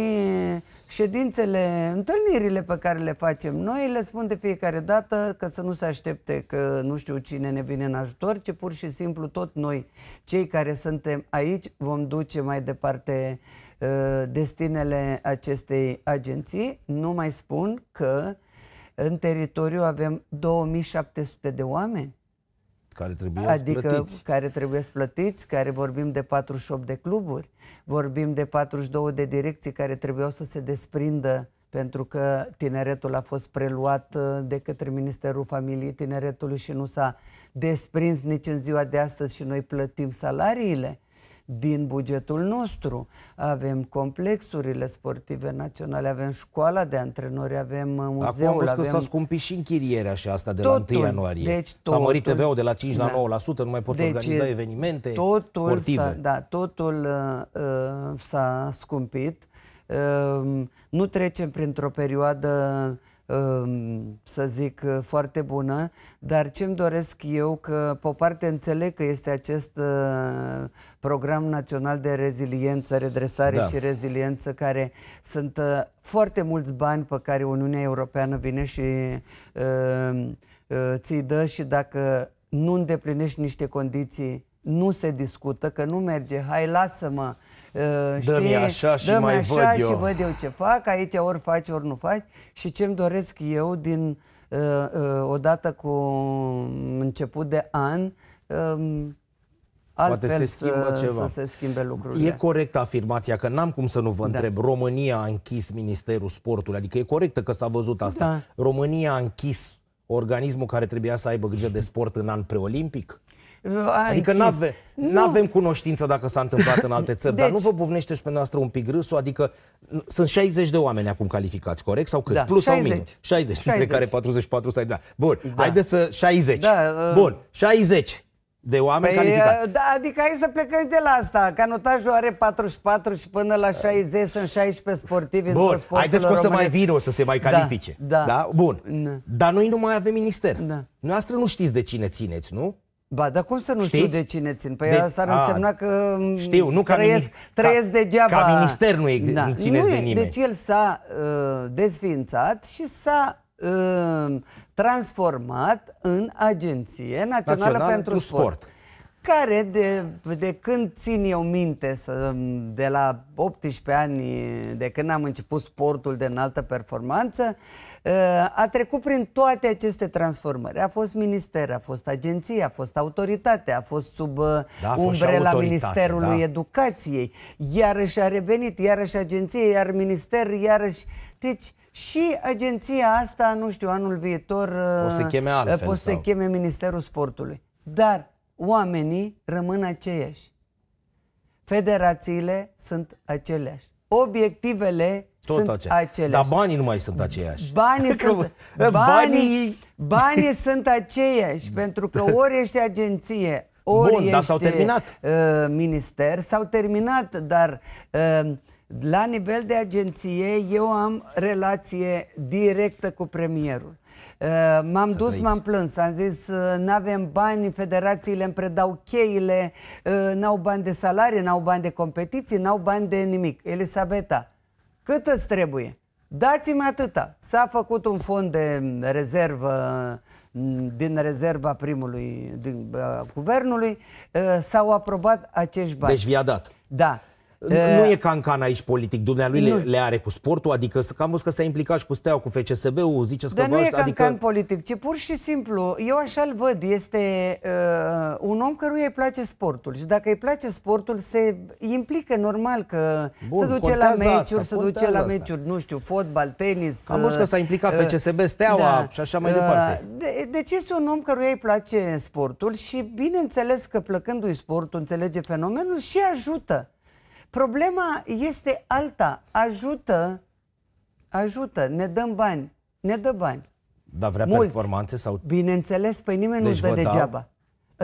Speaker 2: ședințele, întâlnirile pe care le facem noi, le spun de fiecare dată că să nu se aștepte că nu știu cine ne vine în ajutor, ci pur și simplu tot noi, cei care suntem aici, vom duce mai departe uh, Uh, destinele acestei agenții. Nu mai spun că în teritoriu avem 2700 de oameni
Speaker 1: care trebuie adică plătiți.
Speaker 2: care trebuie plătiți, care vorbim de 48 de cluburi, vorbim de 42 de direcții care trebuiau să se desprindă pentru că tineretul a fost preluat uh, de către Ministerul Familiei Tineretului și nu s-a desprins nici în ziua de astăzi și noi plătim salariile din bugetul nostru. Avem complexurile sportive naționale, avem școala de antrenori, avem uh, muzeul. Acum văzut că avem... s-a
Speaker 1: scumpit și închirierea și asta de totul, la 1 ianuarie. Deci s-a mărit TVA-ul de la 5 da. la 9%, nu mai pot deci, organiza evenimente totul sportive.
Speaker 2: Da, totul uh, uh, s-a scumpit. Uh, nu trecem printr-o perioadă Um, să zic, uh, foarte bună, dar ce-mi doresc eu, că pe o parte înțeleg că este acest uh, program național de reziliență, redresare da. și reziliență, care sunt uh, foarte mulți bani pe care Uniunea Europeană vine și um, ți-i dă și dacă nu îndeplinești niște condiții, nu se discută, că nu merge, hai lasă-mă, Uh, știi, dă-mi așa și dă mai așa văd și văd eu ce fac, aici ori faci, ori nu faci și ce-mi doresc eu din uh, uh, odată cu început de an altfel um,
Speaker 1: Poate se schimbă să, ceva. să se
Speaker 2: schimbe lucrurile. E
Speaker 1: corectă afirmația, că n-am cum să nu vă da. întreb. România a închis Ministerul Sportului, adică e corectă că s-a văzut asta. Da. România a închis organismul care trebuia să aibă grijă de sport în an preolimpic?
Speaker 2: adică nu ave,
Speaker 1: avem cunoștință dacă s-a întâmplat în alte țări, deci, dar nu vă buvnește și pe noastră un pic râsul, adică sunt 60 de oameni acum calificați, corect? Sau cât? Da, Plus 60. sau minus? 60, 60, între care 44 s-a da. Bun, da. haideți să... 60. Da, uh... Bun, 60 de oameni păi, calificați. Uh, da,
Speaker 2: adică hai să plecăm de la asta. Canotajul are 44 și până la 60 sunt 16 sportivi Bun, în tot haideți că o să mai vină, o să se mai da, califice. Da, da. da?
Speaker 1: Bun. Da. Dar noi nu mai avem minister. Da. Noastră nu știți de cine țineți, nu? Ba, dar cum să nu Știți? știu de cine țin? Păi de... asta ar însemna
Speaker 2: că știu, nu trăiesc, ca, trăiesc degeaba. Ca minister
Speaker 1: nu, ex... da. nu țineți nu e, de nimeni. Deci
Speaker 2: el s-a uh, dezființat și s-a uh, transformat în Agenție Națională, Națională pentru Sport. sport care de, de când țin eu minte, să, de la 18 ani, de când am început sportul de înaltă performanță, uh, Uh, a trecut prin toate aceste transformări. A fost minister, a fost agenție, a fost autoritate, a fost sub uh, da, umbrela Ministerului da. Educației. Iarăși a revenit, iarăși agenție, iar minister, iarăși... Deci, și agenția asta, nu știu, anul viitor uh, o să cheme, altfel, poți să cheme Ministerul Sportului. Dar oamenii rămân aceiași. Federațiile sunt aceleași. Obiectivele
Speaker 1: tot sunt aceleași. aceleași. Dar banii nu mai sunt aceiași. Banii sunt,
Speaker 2: banii, banii... sunt aceiași, pentru că ori ești agenție, ori Bun, ești dar s-au terminat. Uh, minister, s-au terminat, dar uh, la nivel de agenție eu am relație directă cu premierul. Uh, m-am dus, m-am plâns, am zis uh, nu avem bani, federațiile îmi predau cheile, uh, n-au bani de salarii, n-au bani de competiții, n-au bani de nimic. Elisabeta, cât îți trebuie? Dați-mi atâta. S-a făcut un fond de rezervă mm, din rezerva primului din, uh, guvernului, uh, s-au aprobat acești bani. Deci vi-a dat. Da.
Speaker 1: Nu, nu e cancan aici politic, dumnealui le, le are cu sportul, adică că am văzut că s-a implicat și cu Steaua, cu FCSB-ul, ziceți că... Dar nu e adică cancan adică...
Speaker 2: politic, ci pur și simplu, eu așa îl văd, este uh, un om căruia îi place sportul și dacă îi place sportul se implică normal că Bun, se duce la meciuri, asta, se duce la meciuri, nu știu, fotbal, tenis... Am văzut că s-a implicat uh, FCSB, Steaua da, și așa mai uh, departe. De, deci este un om căruia îi place sportul și bineînțeles că plăcându-i sportul înțelege fenomenul și ajută. Problema este alta. Ajută, ajută, ne dăm bani, ne dă bani.
Speaker 1: Dar vrea Mulți.
Speaker 2: performanțe sau... Bineînțeles, păi nimeni deci nu-ți dă degeaba. Dau...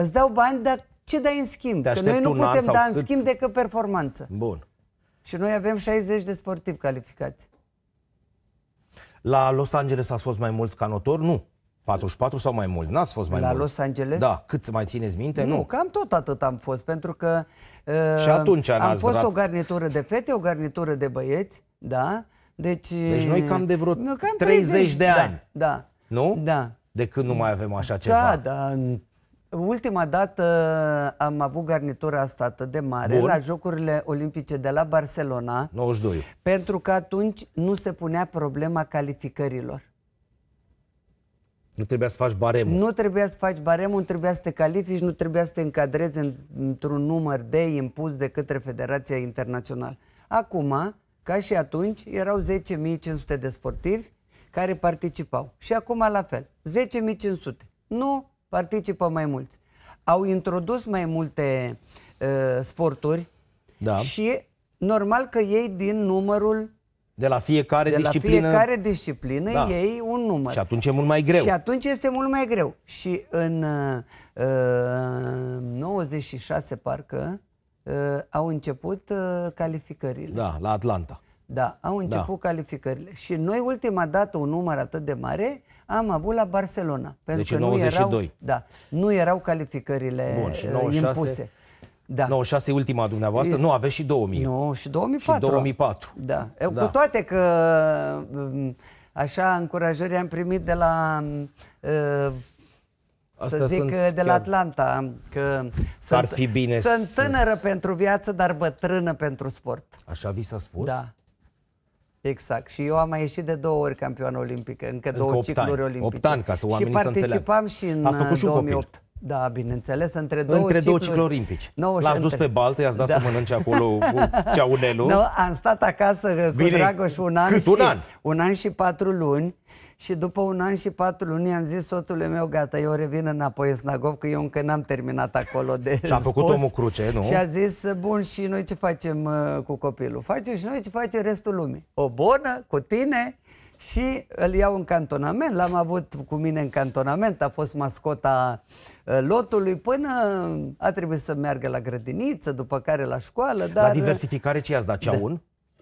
Speaker 2: Îți dau bani, dar ce dai în schimb? că noi nu putem da în cât... schimb decât performanță. Bun. Și noi avem 60 de sportivi calificați.
Speaker 1: La Los Angeles ați fost mai mulți canotori? Nu. 44 sau mai mult? N-ați fost mai La mulți. La Los Angeles? Da. Cât mai țineți minte? Nu, nu,
Speaker 2: cam tot atât am fost, pentru că Uh, și atunci Am fost rapt. o garnitură de fete, o garnitură de băieți, da? Deci, deci noi cam de vreo cam 30, 30 de ani. Da, da.
Speaker 1: Nu? Da. De când nu mai avem așa da, ceva?
Speaker 2: Da, da. Ultima dată uh, am avut garnitura asta atât de mare Bun. la Jocurile Olimpice de la Barcelona. 92. Pentru că atunci nu se punea problema calificărilor.
Speaker 1: Nu trebuia să faci baremul.
Speaker 2: Nu trebuia să faci baremul, nu trebuia să te califici, nu trebuia să te încadrezi în, într-un număr de impus de către Federația Internațională. Acum, ca și atunci, erau 10.500 de sportivi care participau. Și acum la fel, 10.500. Nu participă mai mulți. Au introdus mai multe uh, sporturi da. și normal că ei din numărul
Speaker 1: de la fiecare de disciplină. De la fiecare
Speaker 2: disciplină da. iei un număr. Și
Speaker 1: atunci e mult mai greu. Și atunci
Speaker 2: este mult mai greu. Și în uh, 96, uh, parcă, uh, au început uh, calificările. Da, la Atlanta. Da, au început da. calificările. Și noi ultima dată un număr atât de mare am avut la Barcelona. Pentru deci că 92. Nu erau, da, nu erau calificările Bun, și 96, impuse.
Speaker 1: Da. 96 e ultima dumneavoastră, e... nu, aveți și 2000. Nu, și 2004. Și 2004. Da. Eu, da. Cu
Speaker 2: toate că um, așa încurajări am primit de la um, uh,
Speaker 1: Asta să zic de la
Speaker 2: Atlanta că sunt, ar fi bine sunt tânără să... pentru viață, dar bătrână pentru sport.
Speaker 1: Așa vi s-a spus? Da.
Speaker 2: Exact. Și eu am mai ieșit de două ori campioană olimpică, încă, încă două cicluri ani. olimpice. Opt ani, ca să oamenii și participam să înțeleagă. și în Ați făcut și 2008. Copil. Da, bineînțeles, între două, între două cicluri, cicluri olimpici. L-ați dus pe Baltă, i-ați dat da. să mănânce
Speaker 1: acolo ceaunelul. No,
Speaker 2: am stat acasă cu Bine, Dragoș un an, cât și, un, an? un an și patru luni. Și după un an și patru luni am zis soțului meu, gata, eu revin înapoi în Snagov, că eu încă n-am terminat acolo de Și a făcut omul cruce, nu? Și a zis, bun, și noi ce facem uh, cu copilul? Facem și noi ce face restul lumii. O bună, cu tine, și îl iau în cantonament, l-am avut cu mine în cantonament, a fost mascota uh, lotului până a trebuit să meargă la grădiniță, după care la școală. Dar... La uh, diversificare ce
Speaker 1: i-ați dat Cea Da.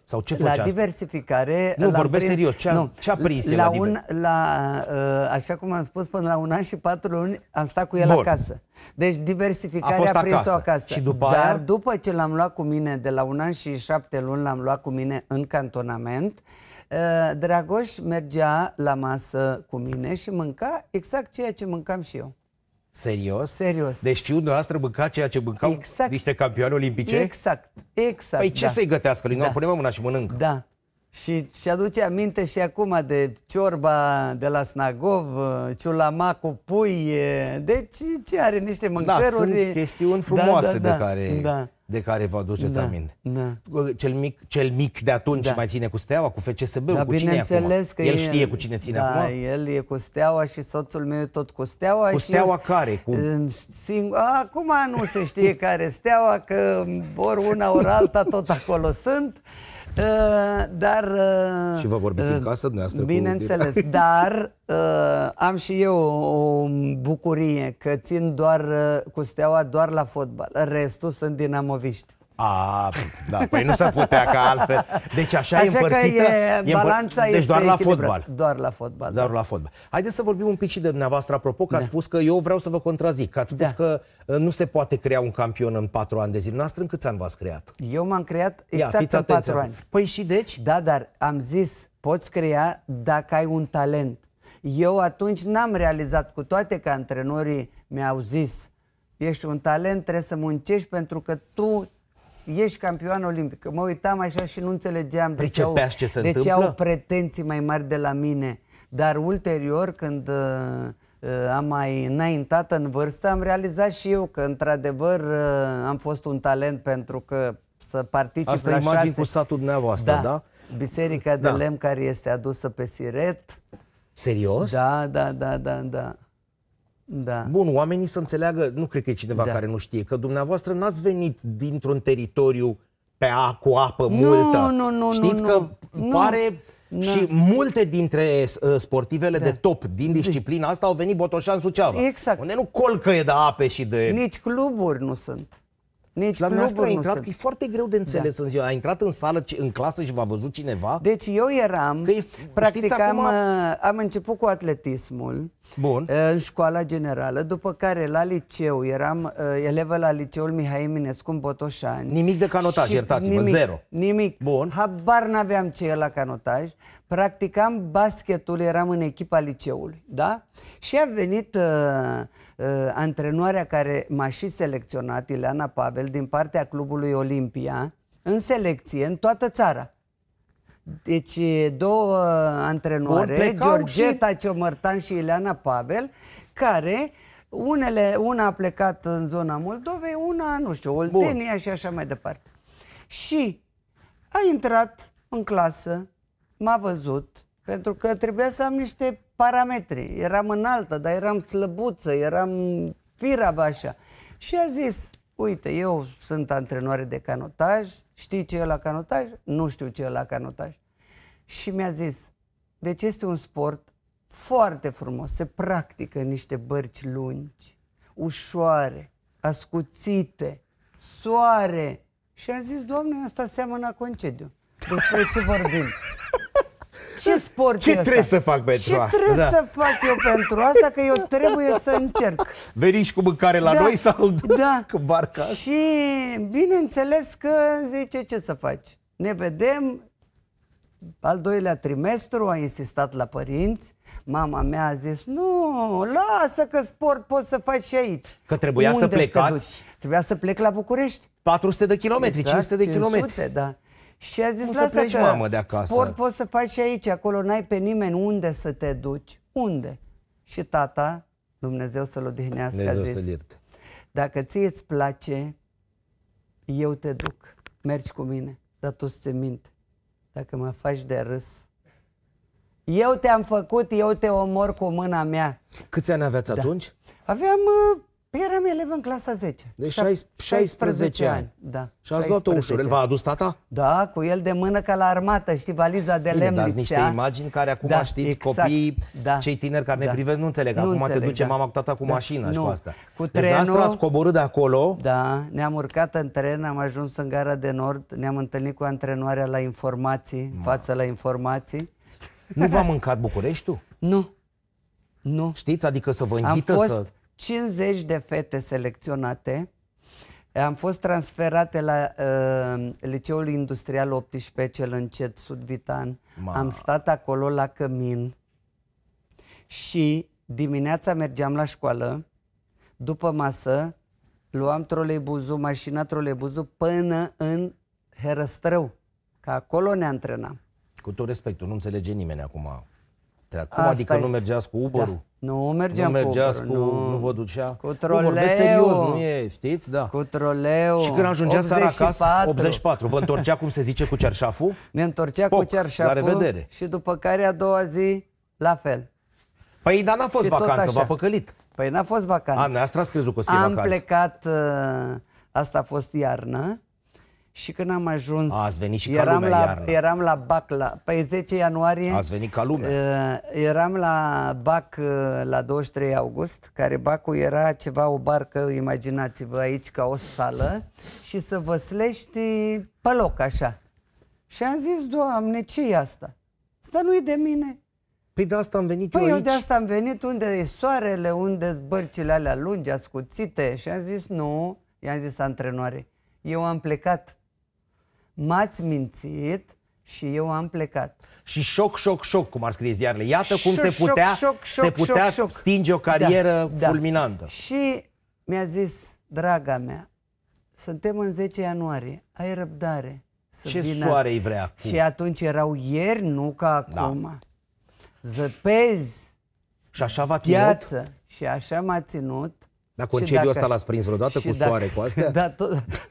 Speaker 1: Sau ce făcea? La
Speaker 2: diversificare... Nu, vorbesc prin... serios. Ce a, nu, ce a prins la, la, un, la uh, Așa cum am spus, până la un an și patru luni am stat cu el Bun. acasă. Deci diversificarea a, a prins-o acasă. Și după Dar aia... după ce l-am luat cu mine, de la un an și șapte luni l-am luat cu mine în cantonament, uh, Eh, Dragoș mergea la masă cu mine și mânca exact ceea ce mâncam și eu.
Speaker 1: Serios? Serios. Deci fiul dumneavoastră mânca ceea ce mâncau exact. niște campioane olimpice? Exact, exact. Păi ce da. să-i gătească? Lui da. nu punem mâna și mănâncă. Da.
Speaker 2: Și și aduce aminte și acum de ciorba de la Snagov, eh, ciulama cu pui, deci ce are niște mâncăruri. Da, sunt chestiuni da, frumoase da, da, da, de care... Da
Speaker 1: de care vă aduceți da, aminte. Da. Cel, mic, cel mic de atunci da. mai ține cu steaua, cu FCSB, da, cu cine acum? Că el, el știe cu cine ține da, acum?
Speaker 2: el e cu steaua și soțul meu e tot cu steaua. Cu steaua eu, care? Cu... Sing... Acum nu se știe care steaua, că ori una, ori alta, tot acolo sunt. Uh, dar... Uh, și vă vorbiți uh, în casă dumneavoastră? Bineînțeles, cu... dar uh, am și eu o, o bucurie că țin doar uh, cu steaua doar la fotbal. Restul
Speaker 1: sunt dinamoviști. A, da, păi nu se putea ca altfel. Deci așa, așa e împărțită. Că e, balanța e deci doar la fotbal. Doar la fotbal. Doar da. la fotbal. Haideți să vorbim un pic și de dumneavoastră, apropo, că da. ați spus că eu vreau să vă contrazic, că ați spus da. că uh, nu se poate crea un campion în patru ani de zile. Noastră în câți ani v-ați creat?
Speaker 2: Eu m-am creat exact Ia, în atenția. patru ani. Păi și deci? Da, dar am zis, poți crea dacă ai un talent. Eu atunci n-am realizat, cu toate că antrenorii mi-au zis, ești un talent, trebuie să muncești pentru că tu ești campioan olimpic. Mă uitam așa și nu înțelegeam de păi ce, au, ce, se de ce au pretenții mai mari de la mine. Dar ulterior, când uh, uh, am mai înaintat în vârstă, am realizat și eu că, într-adevăr, uh, am fost un talent pentru că să particip Asta la imagini Asta cu satul dumneavoastră, da? da? Biserica de da. Lemn care este adusă pe Siret. Serios? Da, da, da, da, da.
Speaker 1: Da. Bun, oamenii să înțeleagă, nu cred că e cineva da. care nu știe, că dumneavoastră n-ați venit dintr-un teritoriu pe a, cu apă nu, multă. Nu, nu, Știți nu, că nu, pare... Nu. Și multe dintre uh, sportivele da. de top din deci- disciplina asta au venit Botoșan Suceava. Exact. Unde nu colcăie de ape și de... Nici cluburi nu sunt. Nici la noi a intrat, că e
Speaker 2: foarte greu de înțeles.
Speaker 1: Da. A intrat în sală, în clasă și v-a văzut cineva?
Speaker 2: Deci eu eram, că e, practic am, acum... Uh, am început cu atletismul Bun. Uh, în școala generală, după care la liceu eram uh, elevă la liceul Mihai Eminescu în Botoșani. Nimic de canotaj, iertați-mă, zero. Nimic. Bun. Habar n-aveam ce e la canotaj. Practicam basketul, eram în echipa liceului, da? Și a venit... Uh, uh, antrenoarea care m-a și selecționat, Ileana Pavel, din partea clubului Olimpia, în selecție, în toată țara. Deci două antrenoare, Georgeta și... Ciomărtan și Ileana Pavel, care unele, una a plecat în zona Moldovei, una, nu știu, Oltenia Bun. și așa mai departe. Și a intrat în clasă, m-a văzut, pentru că trebuia să am niște parametri. Eram înaltă, dar eram slăbuță, eram firavă așa. Și a zis, uite, eu sunt antrenoare de canotaj, știi ce e la canotaj? Nu știu ce e la canotaj. Și mi-a zis, deci este un sport foarte frumos, se practică în niște bărci lungi, ușoare, ascuțite, soare. Și am zis, Doamne, asta seamănă concediu. Despre ce vorbim? ce sport Ce trebuie asta? să fac pentru ce asta? Ce trebuie da. să fac eu pentru asta? Că eu trebuie să încerc. și cu mâncare la da. noi sau da. cu barca? Și bineînțeles că zice ce să faci. Ne vedem al doilea trimestru, a insistat la părinți, mama mea a zis, nu, lasă că sport poți să faci și aici. Că trebuia Unde să plecați? Să Trebuia să plec la București.
Speaker 1: 400 de kilometri, exact, 500 de 500, kilometri.
Speaker 2: da. Și a zis, lasă că mamă, de acasă. sport poți să faci și aici, acolo n-ai pe nimeni unde să te duci. Unde? Și tata, Dumnezeu să-l odihnească, Dumnezeu a zis, să dacă ție îți place, eu te duc, mergi cu mine, dar tu ți minte. Dacă mă faci de râs, eu te-am făcut, eu te omor cu mâna mea. Câți ani aveați da. atunci? Aveam uh, Păi eram elev în clasa 10. Deci 16, 16 ani.
Speaker 1: Da. Și ați luat-o ușor. El v-a adus tata?
Speaker 2: Da, cu el de mână ca la armată, știi, valiza
Speaker 1: de lemn Dați niște imagini care acum da, știți, exact, copiii, da, cei tineri care da. ne privesc, nu înțeleg. Nu acum înțeleg, te duce da. mama cu tata cu da, mașina nu. și cu asta.
Speaker 2: Cu deci trenul... ați coborât de acolo. Da, ne-am urcat în tren, am ajuns în gara de nord, ne-am întâlnit cu antrenoarea la informații, Ma. față la
Speaker 1: informații. Nu v-a mâncat Bucureștiul? Nu. Nu. Știți? Adică să vă înghită am fost, să...
Speaker 2: 50 de fete selecționate. Am fost transferate la uh, Liceul Industrial 18, cel încet, Sud-Vitan. Ma. Am stat acolo la cămin și dimineața mergeam la școală, după masă luam troleibuzul, mașina troleibuzul până în Herăstrău, că acolo ne antrenam.
Speaker 1: Cu tot respectul, nu înțelege nimeni acum treacă. Cum Asta adică este. nu mergeați cu uber da.
Speaker 2: Nu mergeam nu mergeați cu, Uber, cu nu. nu vă ducea. Cu troleu. Nu serios, nu
Speaker 1: e, știți, da. Cu troleu. Și când ajungea 84. seara acasă, 84, vă întorcea, cum se zice, cu cerșaful? Ne întorcea Poc, cu cerșaful. La revedere.
Speaker 2: Și după care a doua zi, la fel.
Speaker 1: Păi, dar n-a fost și vacanță, v-a păcălit. Păi n-a fost vacanță. A, ne ați crezut că o să Am vacanță.
Speaker 2: plecat, ă, asta a fost iarnă, și când am ajuns... A, ați venit și ca eram lumea la, iarna. Eram la BAC, la, pe păi 10 ianuarie... Ați venit ca lumea. Uh, eram la BAC uh, la 23 august, care bac era ceva, o barcă, imaginați-vă aici ca o sală, și să văslești pe loc așa. Și am zis, Doamne, ce e asta? Asta nu e de mine. Păi de asta am venit păi eu, eu aici. de asta am venit, unde e soarele, unde sunt bărcile alea lungi, ascuțite. Și am zis, nu, i-am zis antrenoare, eu am plecat m-ați mințit și eu am plecat.
Speaker 1: Și șoc, șoc, șoc, cum ar scrie ziarele. Iată cum se putea, șoc, șoc, se putea șoc, șoc. stinge o da, carieră da, fulminantă. Da.
Speaker 2: Și mi-a zis, draga mea, suntem în 10 ianuarie, ai răbdare. Să Ce vină. soare îi vrea acum. Și atunci erau ieri, nu ca da. acum. Da. Zăpezi. Și așa v-a ținut? Viață. Și așa m-a ținut dar concediul dacă, ăsta l-ați prins vreodată cu dacă, soare, cu astea? Da, to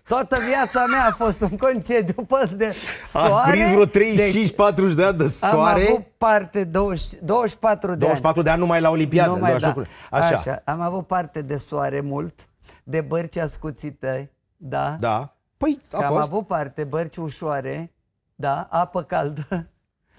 Speaker 2: toată viața mea a fost un concediu pe de soare. Ați prins vreo 35-40
Speaker 1: deci, de ani de soare? Am avut
Speaker 2: parte 20, 24 de 24 ani. 24 de ani
Speaker 1: numai la Olimpiadă. Numai, la da. da. Așa. Așa.
Speaker 2: Am avut parte de soare mult, de bărci ascuțite, da? Da. Păi, a fost. Am avut parte, bărci ușoare, da, apă caldă.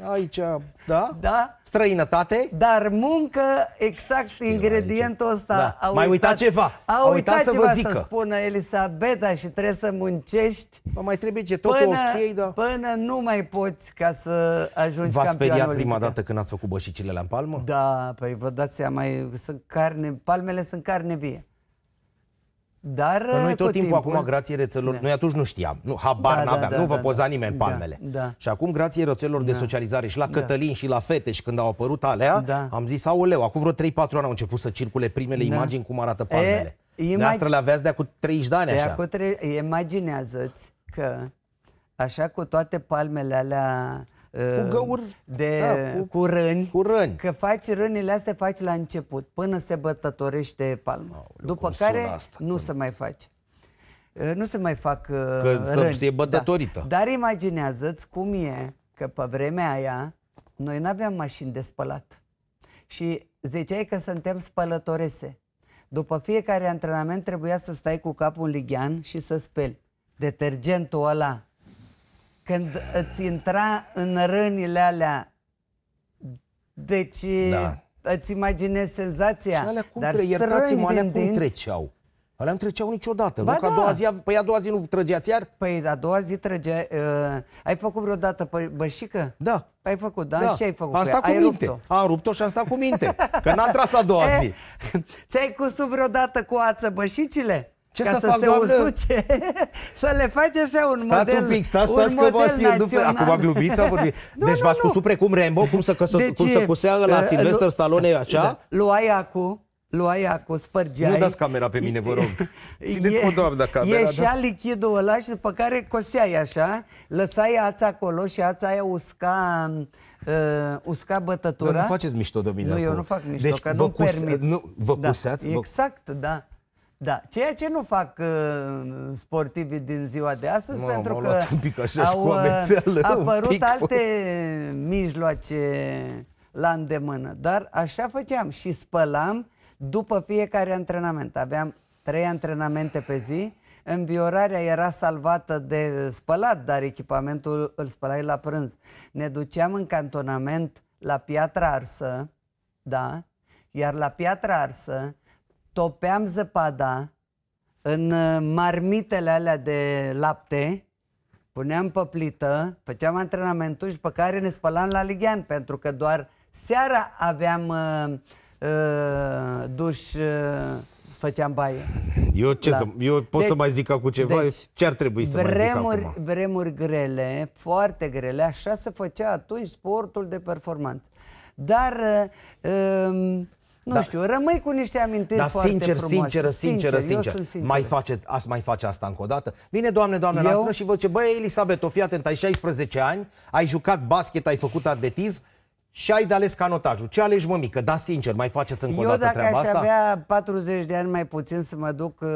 Speaker 2: Aici, da? Da, străinătate. Dar muncă, exact Știu, ingredientul aici. ăsta. Da. A Mai uitat, uitat ceva. A, a uitat, să ceva vă zică. să spună Elisabeta și trebuie să muncești. Vă mai trebuie ce tot până, ok, da. Până nu mai poți ca să ajungi V-ați speriat prima
Speaker 1: dată când ați făcut bășicile la
Speaker 2: palmă? Da, păi vă dați seama, sunt carne, palmele sunt carne vie.
Speaker 1: Dar Că noi uh, tot timpul, timpul acum, grație rețelor, da. noi atunci nu știam, nu, habar da, da n-aveam, da, da, nu vă da, poza da, nimeni da, palmele. Da, și acum, grație rețelor da, de socializare și la da. Cătălin și la fete și când au apărut alea, da. am zis, leu. acum vreo 3-4 ani au început să circule primele da. imagini cum arată palmele. E, imagi... Noastră le aveați de acum 30 de ani de așa.
Speaker 2: Tre... Imaginează-ți că, așa cu toate palmele alea cu găuri, de, da, cu, cu, răni, cu răni, că faci rânile astea faci la început, până se bătătorește palma. Aoleu, După care asta, nu când... se mai face. Uh, nu se mai fac uh, că răni. Să e da. bătătorită. Da. Dar imaginează-ți cum e că pe vremea aia noi nu aveam mașini de spălat. Și ziceai că suntem spălătorese. După fiecare antrenament trebuia să stai cu capul în lighean și să speli. Detergentul ăla când îți intra în rănile alea, deci da. îți imaginezi senzația. Și alea cum dar tre- mă alea cum dinți...
Speaker 1: treceau? Alea nu treceau niciodată, ba nu? da. a doua zi,
Speaker 2: păi a doua zi nu trăgeați iar? Păi a doua zi trăgea... Uh, ai făcut vreodată pe bășică? Da. Ai făcut, da? da. Și ai făcut? Am stat cu ai minte. Rupt-o. Am rupt-o și am stat cu minte. că n-a tras a doua e, eh, zi. Ți-ai cusut vreodată cu ață bășicile? Ce ca să, să fac, se doamnă? usuce, să le faci așa un stați model Stați un pic, stați, stați că deci v-ați fi Acum glumiți, sau vorbit.
Speaker 1: deci v-ați cusut precum Rambo, cum să, căsă, deci, cum să cusea la ă, Sylvester Stallone așa? Da.
Speaker 2: Luai acu, luai acu, spărgeai. Nu dați camera pe mine, vă rog. Țineți-mă, doamna, camera. Ieșea da. lichidul ăla și după care coseai așa, lăsai ața acolo și ața aia usca uh, usca bătătura. Nu, nu faceți mișto de mine Nu, acolo. eu nu fac mișto, deci că nu vă nu permit. Nu, vă da, cusați? Exact, da. Da, ceea ce nu fac uh, sportivii din ziua de astăzi, Mă, pentru că un pic așa au uh, apărut pic, alte mijloace la îndemână. Dar așa făceam și spălam după fiecare antrenament. Aveam trei antrenamente pe zi, înviorarea era salvată de spălat, dar echipamentul îl spălai la prânz. Ne duceam în cantonament la piatra arsă, da? Iar la piatra arsă topeam zăpada în uh, marmitele alea de lapte, puneam pe plită, făceam antrenamentul și pe care ne spălam la lighean, pentru că doar seara aveam uh, uh, duș, uh, făceam baie.
Speaker 1: Eu, ce la... să, eu pot deci, să mai zic cu ceva? Deci, ce ar trebui să vremuri, mai zic
Speaker 2: acum? Vremuri grele, foarte grele, așa se făcea atunci sportul de performanță. Dar... Uh, um, nu da. știu, rămâi cu
Speaker 1: niște amintiri da, foarte sincer, frumoase. sinceră, sinceră, sincer, sincer. sincer. Mai face, ați mai face asta încă o dată? Vine, doamne, doamne, eu? la și vă ce, băi, Elisabet, o fii atent, ai 16 ani, ai jucat basket, ai făcut atletism, și ai de ales canotajul. Ce alegi, mică? Da, sincer, mai faceți încă o dată treaba asta? Eu dacă aș
Speaker 2: avea 40 de ani mai puțin să mă duc uh,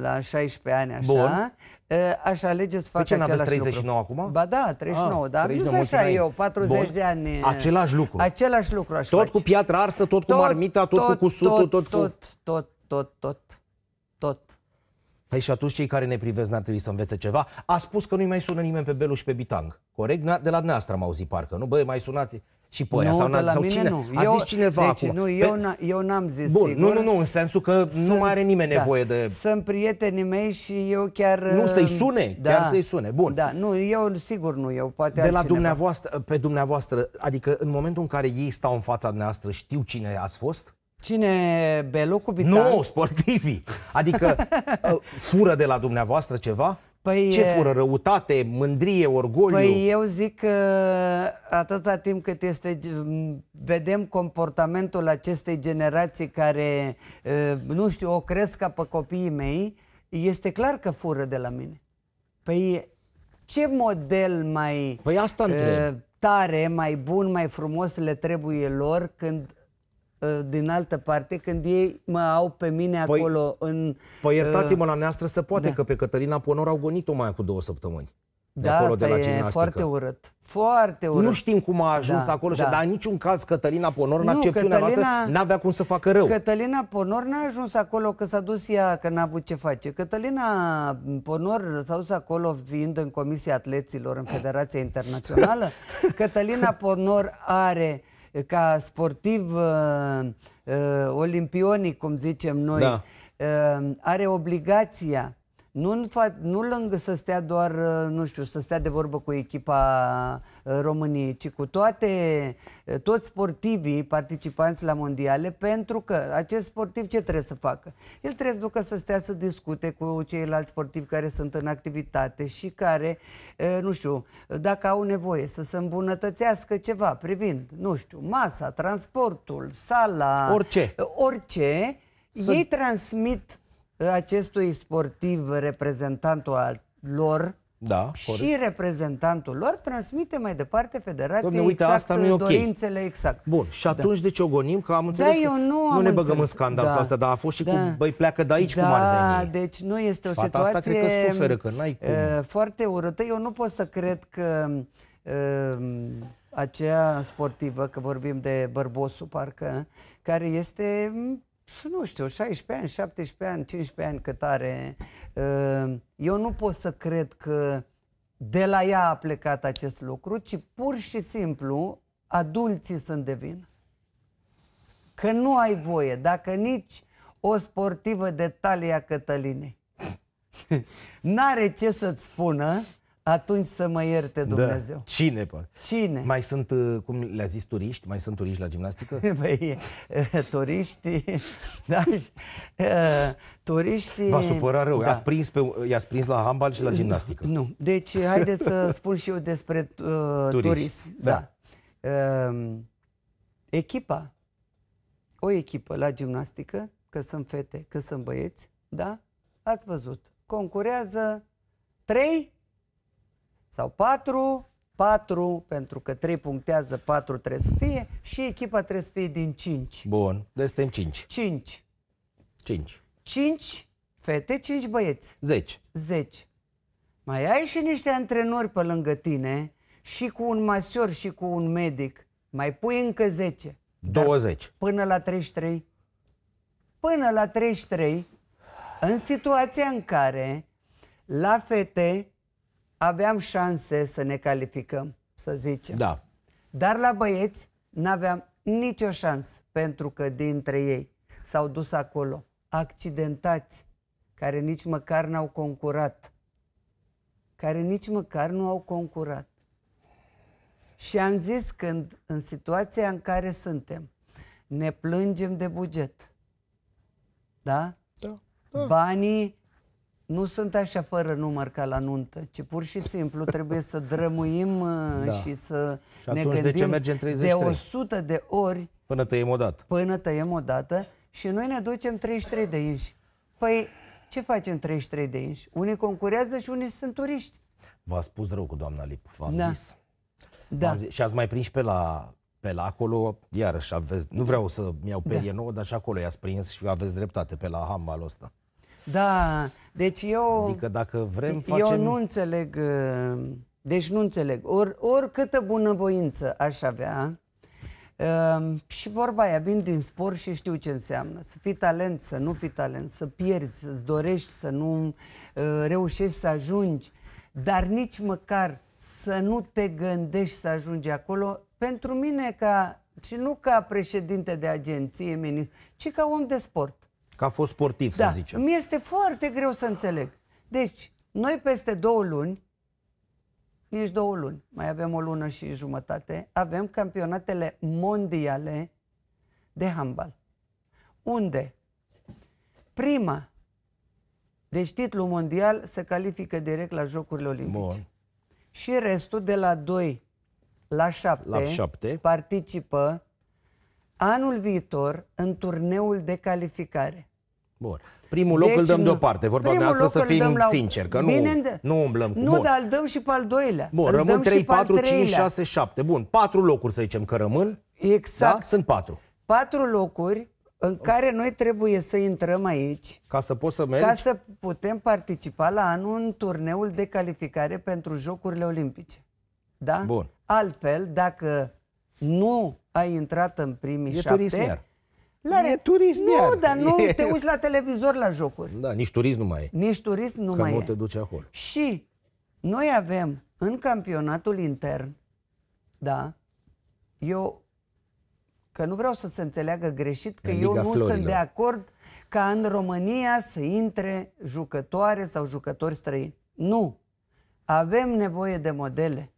Speaker 2: la 16 ani, așa, Bun. Uh, aș alege să fac pe ce, 39 lucru. acum? Ba da, 39, ah, dar am 39, zis așa eu, 40 Bun. de ani. Uh, același lucru. Același lucru aș Tot face. cu
Speaker 1: piatra arsă, tot, tot cu marmita, tot, tot cu cusutul, tot, tot, cu... Tot, tot, tot, tot, tot. Păi și atunci cei care ne privesc n-ar trebui să învețe ceva. A spus că nu-i mai sună nimeni pe Belu și pe Bitang. Corect? De la dumneavoastră am auzit parcă, nu? Băi, mai sunați și pe aia? Nu, sau, la sau mine cine? nu. A eu, zis cineva deci, acum. Nu, eu, pe...
Speaker 2: Păi- eu n-am zis Bun, sigur. nu, nu, nu,
Speaker 1: în sensul că sunt, nu mai are nimeni da, nevoie de... Sunt
Speaker 2: prietenii mei și eu chiar... Nu, să-i um, sune, da, chiar să-i sune,
Speaker 1: bun. Da, nu, eu sigur nu, eu poate De la la dumneavoastră, pe dumneavoastră, adică în momentul în care ei stau în fața dumneavoastră, știu cine ați fost? Cine? Belu cu Bitan? Nu, sportivii. Adică uh, fură de la dumneavoastră ceva? Păi, Ce fură? Răutate, mândrie, orgoliu? Păi
Speaker 2: eu zic că atâta timp cât este, vedem comportamentul acestei generații care, nu știu, o cresc ca pe copiii mei, este clar că fură de la mine. Păi ce model mai păi asta tare, mai bun, mai frumos le trebuie lor când Uh, din altă parte când ei mă au pe mine păi, acolo în...
Speaker 1: Păi uh, iertați-mă la neastră să poate da. că pe Cătălina Ponor au gonit-o mai cu două săptămâni. De da, acolo, asta de la e gimnastică. foarte urât. Foarte urât. Nu știm cum a ajuns da, acolo, da. dar în niciun caz Cătălina Ponor, nu, în accepțiunea Cătălina, noastră, n-avea cum să facă rău.
Speaker 2: Cătălina Ponor n-a ajuns acolo că s-a dus ea, că n-a avut ce face. Cătălina Ponor s-a dus acolo fiind în Comisia Atleților în Federația Internațională. Cătălina Ponor are ca sportiv uh, uh, olimpionic, cum zicem noi, da. uh, are obligația nu-l, nu lângă să stea doar, uh, nu știu, să stea de vorbă cu echipa uh, României, ci cu toate, uh, toți sportivii participanți la mondiale, pentru că acest sportiv ce trebuie să facă? El trebuie să ducă să stea să discute cu ceilalți sportivi care sunt în activitate și care, nu știu, dacă au nevoie să se îmbunătățească ceva privind, nu știu, masa, transportul, sala, orice, orice să... ei transmit acestui sportiv reprezentantul al
Speaker 1: lor da, și
Speaker 2: reprezentantul lor transmite mai departe federației Doamne, uite, exact asta nu e okay.
Speaker 1: dorințele exact. Bun, și da. atunci da. de ce o gonim? Că am da, înțeles da, eu nu, am nu ne ne înțeles. în scandal da. asta, dar a fost și da. cu băi pleacă de aici da, cum ar da,
Speaker 2: veni. deci nu este o Fata situație asta cred că suferă, că n-ai cum. Uh, foarte urâtă. Eu nu pot să cred că uh, aceea sportivă, că vorbim de bărbosul parcă, care este nu știu, 16 ani, 17 ani, 15 ani cât are. Uh, eu nu pot să cred că de la ea a plecat acest lucru, ci pur și simplu adulții sunt de vină. Că nu ai voie, dacă nici o sportivă de talia Cătălinei n-are ce
Speaker 1: să-ți spună atunci să mă ierte da. Dumnezeu. Da. Cine, pa? Cine? Mai sunt, uh, cum le-a zis, turiști? Mai sunt turiști la gimnastică? Băi, turiștii, da, turiștii... V-a supărat rău, da. i-ați prins, pe, i-ați prins la handbal și la gimnastică. Nu, deci haideți să
Speaker 2: spun și eu despre uh, turiști. turism. Da. da. Uh, echipa, o echipă la gimnastică, că sunt fete, că sunt băieți, da? Ați văzut, concurează trei sau 4, 4, pentru că 3 punctează, 4 trebuie să fie și echipa trebuie să fie din 5. Bun, deci suntem 5. 5. 5. 5 fete, 5 băieți. 10. 10. Mai ai și niște antrenori pe lângă tine și cu un masior și cu un medic. Mai pui încă 10.
Speaker 1: 20. Dar
Speaker 2: Până la 33. Până la 33, în situația în care la fete aveam șanse să ne calificăm, să zicem. Da. Dar la băieți n-aveam nicio șansă, pentru că dintre ei s-au dus acolo accidentați, care nici măcar n-au concurat. Care nici măcar nu au concurat. Și am zis când, în situația în care suntem, ne plângem de buget. Da?
Speaker 1: Da. da.
Speaker 2: Banii nu sunt așa fără număr ca la nuntă, ci pur și simplu trebuie să drămuim uh, da. și să și ne gândim de, ce mergem 33? de 100 de ori
Speaker 1: până tăiem o dată.
Speaker 2: Până tăiem o dată și noi ne ducem 33 de inși. Păi ce facem 33 de inși? Unii concurează și unii sunt turiști.
Speaker 1: V-a spus rău cu doamna Lip, v-am da. zis. Da. Zis. Și ați mai prins pe la pe la acolo, iarăși aveți, nu vreau să-mi iau da. perie da. nouă, dar și acolo i-ați prins și aveți dreptate pe la hambalul ăsta.
Speaker 2: Da, deci eu... Adică
Speaker 1: dacă vrem, facem... Eu nu
Speaker 2: înțeleg, uh, deci nu înțeleg. Or, oricâtă bunăvoință aș avea, Uh, și vorba aia, vin din spor și știu ce înseamnă. Să fii talent, să nu fii talent, să pierzi, să-ți dorești, să nu uh, reușești să ajungi, dar nici măcar să nu te gândești să ajungi acolo. Pentru mine, ca, și nu ca președinte de agenție, ministru, ci ca om de sport.
Speaker 1: Ca a fost sportiv, da. să zicem. Mi
Speaker 2: este foarte greu să înțeleg. Deci, noi peste două luni, nici două luni, mai avem o lună și jumătate, avem campionatele mondiale de handbal. Unde prima, deci titlul mondial se califică direct la Jocurile Olimpice. Bun. Și restul de la 2 la 7, la 7 participă anul viitor în turneul de calificare.
Speaker 1: Bun. Primul loc deci, îl dăm deoparte, vorba primul mea asta să fim la... sinceri, că Bine, nu, de... nu umblăm cu... Nu, Bun. dar
Speaker 2: îl dăm și pe al doilea. Bun, îl rămân 3, 4, 5, 6,
Speaker 1: 7. Bun, patru locuri să zicem că rămân. Exact. Da? Sunt patru. Patru locuri în care noi trebuie
Speaker 2: să intrăm aici.
Speaker 1: Ca să poți să mergi? Ca să
Speaker 2: putem participa la anul în turneul de calificare pentru Jocurile Olimpice. Da? Bun. Altfel, dacă nu ai intrat în primii e șapte... Turism iar.
Speaker 1: La e turism Nu, iar. dar nu e... te uiți la
Speaker 2: televizor la jocuri.
Speaker 1: Da, nici turism nu mai e.
Speaker 2: Nici turism nu Că mai nu e. nu te
Speaker 1: duci acolo. Și
Speaker 2: noi avem în campionatul intern, da, eu că nu vreau să se înțeleagă greșit, că Liga eu nu Florilor. sunt de acord ca în România să intre jucătoare sau jucători străini. Nu. Avem nevoie de modele.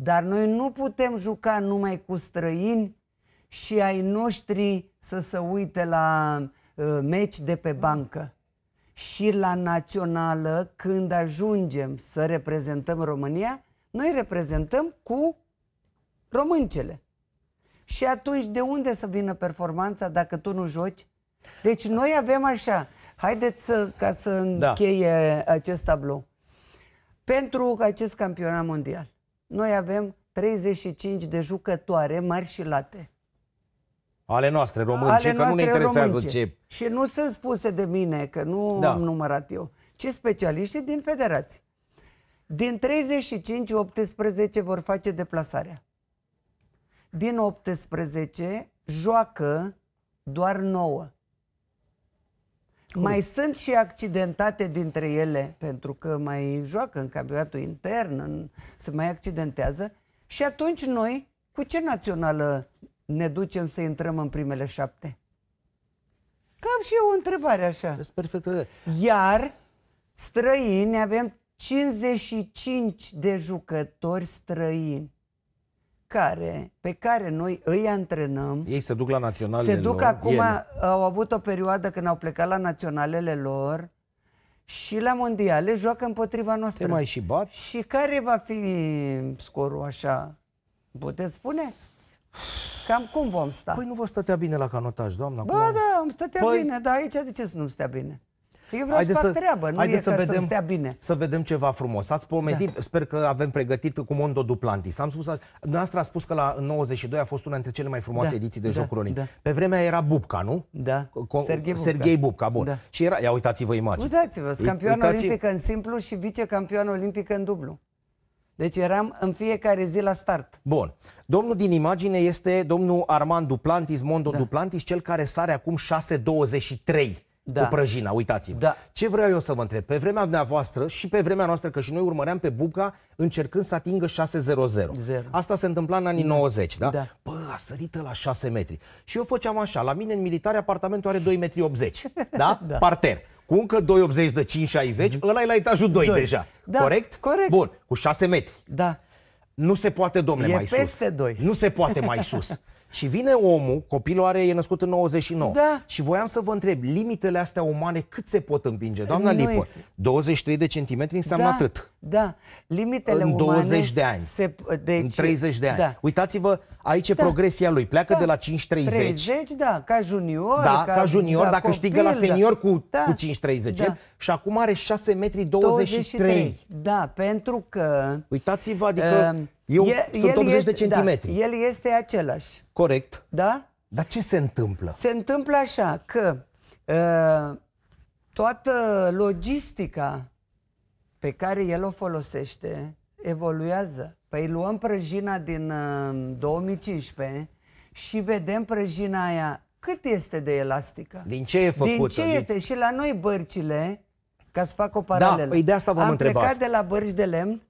Speaker 2: Dar noi nu putem juca numai cu străini și ai noștri să se uite la uh, meci de pe bancă. Și la națională, când ajungem să reprezentăm România, noi reprezentăm cu româncele. Și atunci de unde să vină performanța dacă tu nu joci? Deci noi avem așa, haideți să, ca să da. încheie da. acest tablou. Pentru acest campionat mondial, noi avem 35 de jucătoare mari și late.
Speaker 1: Ale noastre românce, Ale că nu ne interesează românce. ce...
Speaker 2: Și nu sunt spuse de mine, că nu da. am numărat eu, ci specialiștii din federații. Din 35, 18 vor face deplasarea. Din 18 joacă doar 9. Cum? Mai sunt și accidentate dintre ele, pentru că mai joacă în campionatul intern, în, se mai accidentează. Și atunci noi, cu ce națională ne ducem să intrăm în primele șapte? Cam și eu o întrebare așa. Perfect. Iar străini avem 55 de jucători străini care, pe care noi îi antrenăm.
Speaker 1: Ei se duc la naționalele lor. Se duc lor, acum, ele.
Speaker 2: au avut o perioadă când au plecat la naționalele lor și la mondiale joacă împotriva noastră. Te mai și bat? Și care va fi scorul așa? Puteți spune? Cam cum vom sta? Păi nu vă stătea bine la canotaj, doamna. Bă, cum... da, îmi stătea păi... bine, dar aici de ce să nu-mi stea bine? Eu vreau Haide să fac să, treabă, nu e să, vedem, să stea
Speaker 1: bine. Să vedem ceva frumos. Ați pomedit, da. sper că avem pregătit cu Mondo Duplantis. Am spus, dumneavoastră a spus că la 92 a fost una dintre cele mai frumoase da. ediții de da. Jocuri Olimpice. Da. Pe vremea era Bubca, nu? Da, Co- Sergei Bubca. Serghei Bubca, bun. Da. Și era, ia uitați-vă imagine. Uitați-vă, Campion uitați olimpic
Speaker 2: în simplu și vice-campion
Speaker 1: olimpic în dublu. Deci eram în fiecare zi la start. Bun. Domnul din imagine este domnul Armand Duplantis, Mondo da. Duplantis, cel care sare acum 6.23 da. cu prăjina, uitați-vă. Da. Ce vreau eu să vă întreb? Pe vremea dumneavoastră și pe vremea noastră, că și noi urmăream pe Buca încercând să atingă 6-0-0. Asta se întâmpla în anii da. Mm. 90, da? da? Bă, a sărit la 6 metri. Și eu făceam așa, la mine în militare apartamentul are 2,80 metri, da? da? Parter. Cu încă 2,80 de 5,60, mm-hmm. ăla e la etajul 2, 2. deja. Da, corect? Corect. Bun, cu 6 metri. Da. Nu se poate, domne, e mai peste sus. 2. Nu se poate mai sus. Și vine omul, copilul are, e născut în 99. Da. Și voiam să vă întreb, limitele astea umane cât se pot împinge? Doamna nu Lipă, 23 de centimetri înseamnă da, atât. Da, limitele în umane 20 de ani, se, deci, în 30 de ani. Da. Uitați-vă, aici e da. progresia lui. Pleacă da. de la 5-30. 30,
Speaker 2: da, ca junior. Da, ca, ca junior, da, dacă știgă câștigă la senior da. cu, da. cu 5-30 da.
Speaker 1: și acum are 6 metri 23. 23. Da, pentru că... Uitați-vă, adică... Uh, eu el, sunt el 80 este, de da, centimetri. Da, el
Speaker 2: este același.
Speaker 1: Corect. Da? Dar ce se întâmplă? Se
Speaker 2: întâmplă așa că uh, toată logistica pe care el o folosește evoluează. Păi luăm prăjina din ă, uh, 2015 și vedem prăjina aia cât este de elastică. Din ce e făcută? Din ce din... este? Și la noi bărcile, ca să fac o da, paralelă. Da, păi de asta v-am Am întrebat. plecat de la bărci de lemn,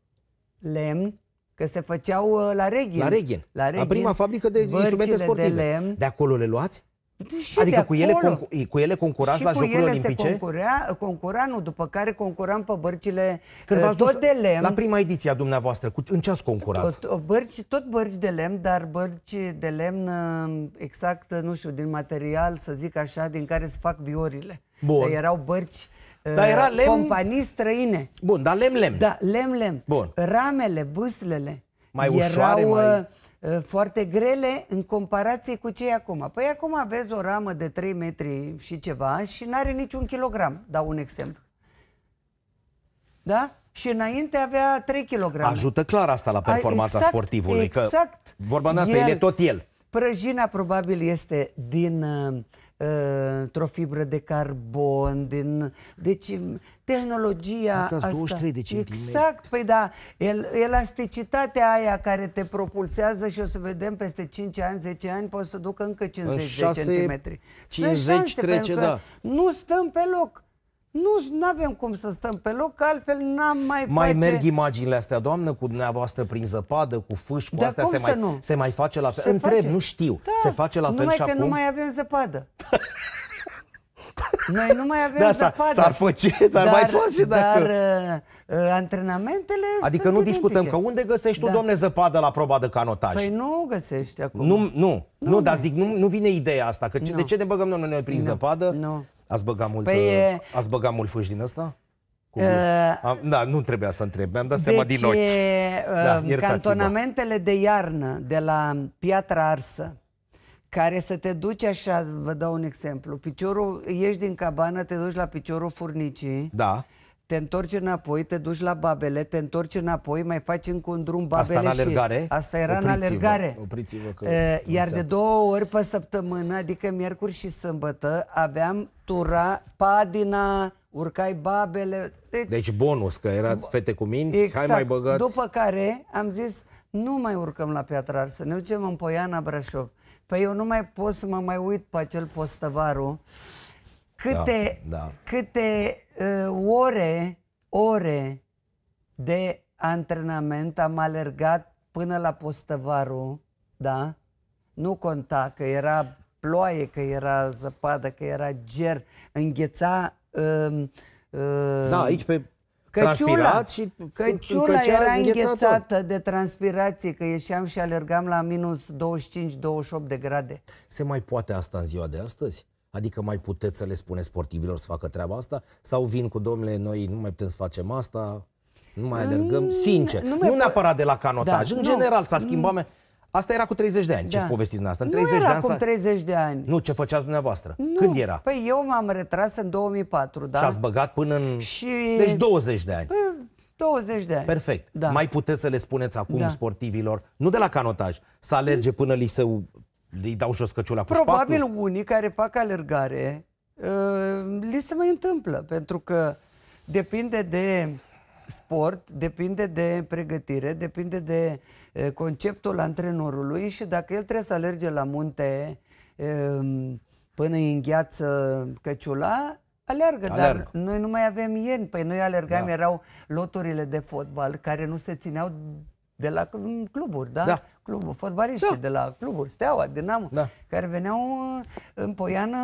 Speaker 2: lemn, Că se făceau uh, la Reghin. La Reghin. La Reghin. La prima fabrică de instrumente sportive. De, lemn.
Speaker 1: de acolo le luați? Și adică cu ele, cu ele concurați și la cu Jocurile ele Se
Speaker 2: concura, concura, nu, după care concuram pe bărcile Când uh, tot dus de lemn. La prima
Speaker 1: ediție a dumneavoastră, cu, în ce ați concurat?
Speaker 2: Tot bărci, tot bărci de lemn, dar bărci de lemn uh, exact, nu știu, din material, să zic așa, din care se fac viorile. Bun. erau bărci da, era lemn... companii străine. Bun, dar lem lem. Da, lem lem. Bun. Ramele, vâslele mai ușoare, erau mai... Uh, uh, foarte grele în comparație cu cei acum. Păi acum aveți o ramă de 3 metri și ceva și nu are niciun kilogram, dau un exemplu. Da? și înainte avea 3 kg. Ajută clar
Speaker 1: asta la performanța exact, sportivului. Exact. Că vorba asta, el, el e tot el.
Speaker 2: Prăjina probabil este din uh, Uh, într-o fibră de carbon, din... Deci mm, tehnologia asta... 23 de centimetri. Exact, păi da, el, elasticitatea aia care te propulsează și o să vedem peste 5 ani, 10 ani, poți să ducă încă 50 6, de centimetri. 50 Sunt șanse, trece, pentru că da. nu stăm pe loc. Nu avem cum să stăm pe loc, altfel n-am mai Mai merg
Speaker 1: imaginile astea, doamnă, cu dumneavoastră prin zăpadă, cu fâși, cu Dar astea, se mai, nu? se mai face la fel? Se Întreb, face. nu știu. Da, se face la fel numai și că acum? nu mai
Speaker 2: avem zăpadă. Noi nu mai avem da, zăpadă. S-ar face, s-ar dar, mai face dacă... Dar uh, uh antrenamentele Adică sunt nu discutăm, identice. că unde
Speaker 1: găsești da. tu, domne, zăpadă la proba de canotaj? Păi
Speaker 2: nu găsești
Speaker 1: acum. Nu, nu, nu, nu dar zic, nu, nu vine ideea asta, că ce, nu. de ce ne băgăm noi, noi prin nu. zăpadă? Nu. Ați băgat mult, păi, uh, ați băgat mult fâși din ăsta? Cum uh, am, da, nu trebuia să întreb, mi-am dat deci, din ochi. Da, uh, da, cantonamentele
Speaker 2: de iarnă de la Piatra Arsă, care să te duci așa, vă dau un exemplu, piciorul, ieși din cabană, te duci la piciorul furnicii, da te întorci înapoi, te duci la babele, te întorci înapoi, mai faci încă un drum babele Asta în alergare? Și... Asta era opriți-vă, în alergare.
Speaker 1: Opriți-vă că uh, Iar de
Speaker 2: două ori pe săptămână, adică miercuri și sâmbătă, aveam tura, padina, urcai babele. Deci,
Speaker 1: deci bonus, că erați fete cu minți, exact. hai mai exact. băgați. După
Speaker 2: care am zis, nu mai urcăm la Piatra să ne ducem în Poiana Brașov. Păi eu nu mai pot să mă mai uit pe acel postăvaru. Da, câte, da, da. câte Ă, ore, ore de antrenament, am alergat până la postăvarul, da? Nu conta că era ploaie, că era zăpadă, că era ger, îngheța... Uh, uh, da, aici pe
Speaker 1: Căciula, și
Speaker 2: căciula era înghețată de transpirație, că ieșeam și alergam la minus
Speaker 1: 25-28 de grade. Se mai poate asta în ziua de astăzi? Adică mai puteți să le spune sportivilor să facă treaba asta? Sau vin cu domnule, noi nu mai putem să facem asta, nu mai alergăm? Mm, Sincer, nu, nu neapărat de la canotaj, da, în nu. general s-a schimbat... Nu. Mm. Asta era cu 30 de ani, da. ce povestiți dumneavoastră. În 30 nu era de ani cu
Speaker 2: 30 de ani.
Speaker 1: Nu, ce făceați dumneavoastră? Nu. Când era?
Speaker 2: Păi eu m-am
Speaker 1: retras în 2004, da? Și ați băgat până în... Și... Deci 20 de ani. Păi,
Speaker 2: 20 de ani.
Speaker 1: Perfect. Da. Mai puteți să le spuneți acum da. sportivilor, nu de la canotaj, să alerge mm. până li se le dau jos căciula cu Probabil spatul?
Speaker 2: unii care fac alergare uh, li se mai întâmplă, pentru că depinde de sport, depinde de pregătire, depinde de uh, conceptul antrenorului și dacă el trebuie să alerge la munte um, până îi îngheață căciula, Alergă, Alerg. dar noi nu mai avem ieni. Păi noi alergam, da. erau loturile de fotbal care nu se țineau de la cluburi, da? da. Clubul fotbaliști, da. de la cluburi, Steaua, Dinamo, da. care veneau uh, în Poiană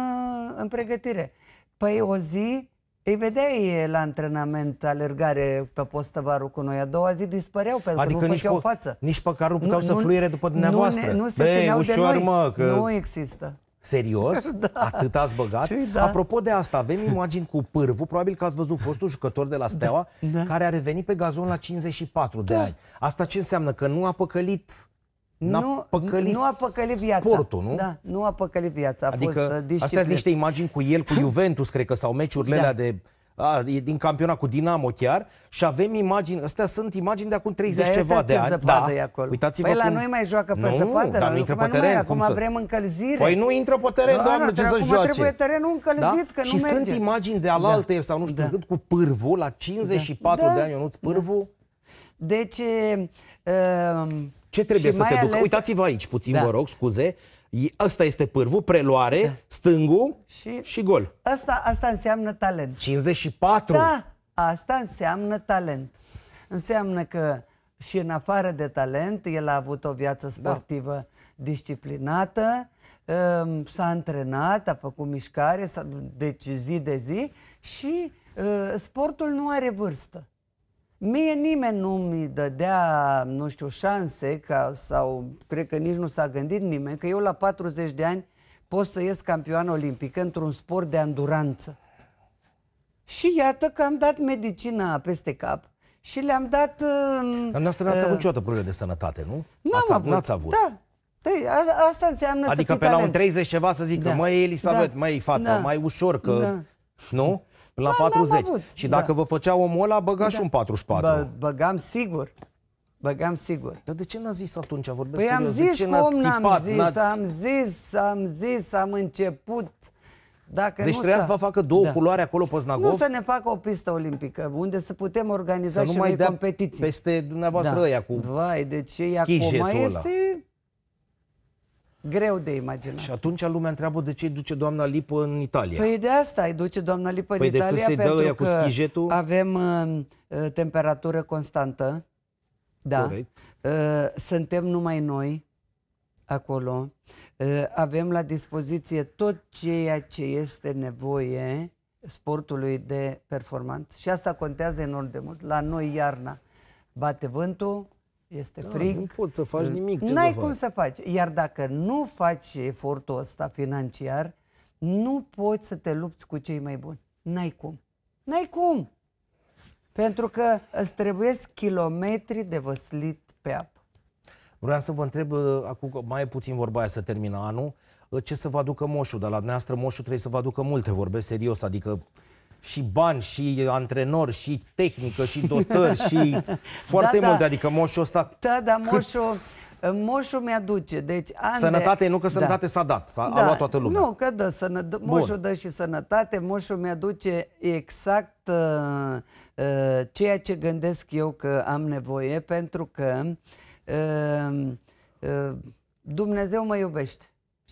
Speaker 2: în pregătire. Păi o zi îi vedeai la antrenament, alergare pe postăvarul cu noi. A doua zi dispăreau pentru adică că nu nici făceau pe, față.
Speaker 1: Nici pe carul puteau nu, să fluire după dumneavoastră. Nu, ne, nu se Băi, țineau ușor, de noi. Mă, că... Nu
Speaker 2: există.
Speaker 1: Serios? Da. Atât ați băgat? Cui, da. Apropo de asta, avem imagini cu pârvul, probabil că ați văzut fostul jucător de la Steaua, da. Da. care a revenit pe gazon la 54 da. de ani. Asta ce înseamnă? Că nu a păcălit N-a nu, păcălit nu a păcălit viața. Sportul, nu? Da,
Speaker 2: nu a păcălit viața. A adică, fost disciplină. Uh, astea sunt niște
Speaker 1: imagini cu el, cu Juventus, cred că, sau meciurile da. alea de a, e din campionat cu Dinamo chiar, și avem imagini, astea sunt imagini de acum 30 de ceva de ani. Da, e da. acolo. Uitați-vă păi cum... la noi mai joacă pe nu, zăpadă, dar nu intră pe teren. acum să... avem încălzire. Păi nu intră pe teren, da, doamne, ce să joace. trebuie terenul încălzit, da? că nu și merge. sunt imagini de alaltă da. sau nu știu da. cât cu pârvu, la 54 da. da. de ani, Ionuț da. Pârvu. Da. Deci... Uh, ce trebuie um, să te ducă? Ales... Uitați-vă aici puțin, da. vă rog, scuze asta este pârvul, preluare, da. stângul și, și gol.
Speaker 2: Asta, asta înseamnă talent.
Speaker 1: 54?
Speaker 2: Da, asta înseamnă talent. Înseamnă că și în afară de talent, el a avut o viață da. sportivă da. disciplinată, um, s-a antrenat, a făcut mișcare, a deci zi de zi și uh, sportul nu are vârstă. Mie nimeni nu mi dădea, nu știu, șanse ca, sau cred că nici nu s-a gândit nimeni că eu la 40 de ani pot să ies campioană olimpic într-un sport de anduranță. Și iată că am dat medicina peste cap și le-am dat... Uh, noastră n-ați uh, avut niciodată
Speaker 1: probleme de sănătate, nu? Nu am avut. N-ați avut. Da.
Speaker 2: Păi, a, asta înseamnă adică să pe la un
Speaker 1: 30 ceva să zic da. măi Elisabet, da. măi fata, da. mai ușor că... Da. Nu? la da, 40. Și dacă da. vă făcea omul ăla, băga da. și un 44. Bă,
Speaker 2: băgam sigur. Băgam sigur. Dar de ce n-a zis atunci? Vorbesc păi serios. am zis de ce cum n-am zis, am zis, am zis, am început. Dacă deci trebuia să vă facă două da. culoare
Speaker 1: acolo pe Znagov? Nu să
Speaker 2: ne facă o pistă olimpică, unde să putem organiza să și mai noi
Speaker 1: competiții. peste dumneavoastră da. aia cu Vai, deci ea acum este greu de imaginat. Și atunci lumea întreabă de ce duce doamna Lipă în Italia. Păi de asta
Speaker 2: îi duce doamna Lipă păi în Italia pentru că schijetul... avem uh, uh, temperatură constantă. Da. Corect. Uh, suntem numai noi acolo. Uh, avem la dispoziție tot ceea ce este nevoie sportului de performanță. Și asta contează enorm de mult. La noi iarna bate vântul, este da, frig. Nu poți să faci nimic. N-ai cum să faci. Iar dacă nu faci efortul ăsta financiar, nu poți să te lupți cu
Speaker 1: cei mai buni. N-ai cum.
Speaker 2: N-ai cum. Pentru că îți trebuie kilometri de văslit pe apă.
Speaker 1: Vreau să vă întreb, uh, acum mai puțin vorba aia să termină anul, uh, ce să vă aducă moșul? Dar la dumneavoastră moșul trebuie să vă aducă multe, vorbesc serios, adică și bani, și antrenori, și tehnică, și dotări, și da, foarte da, multe. Da. Adică moșul ăsta...
Speaker 2: Da, da, moșul, cât... moșul mi-aduce. Deci, sănătate, de... nu că da. sănătate da.
Speaker 1: s-a dat, s-a da. luat toată lumea.
Speaker 2: Nu, că dă sănă... moșul Bun. dă și sănătate, moșul mi-aduce exact uh, uh, ceea ce gândesc eu că am nevoie, pentru că uh, uh, Dumnezeu mă iubește.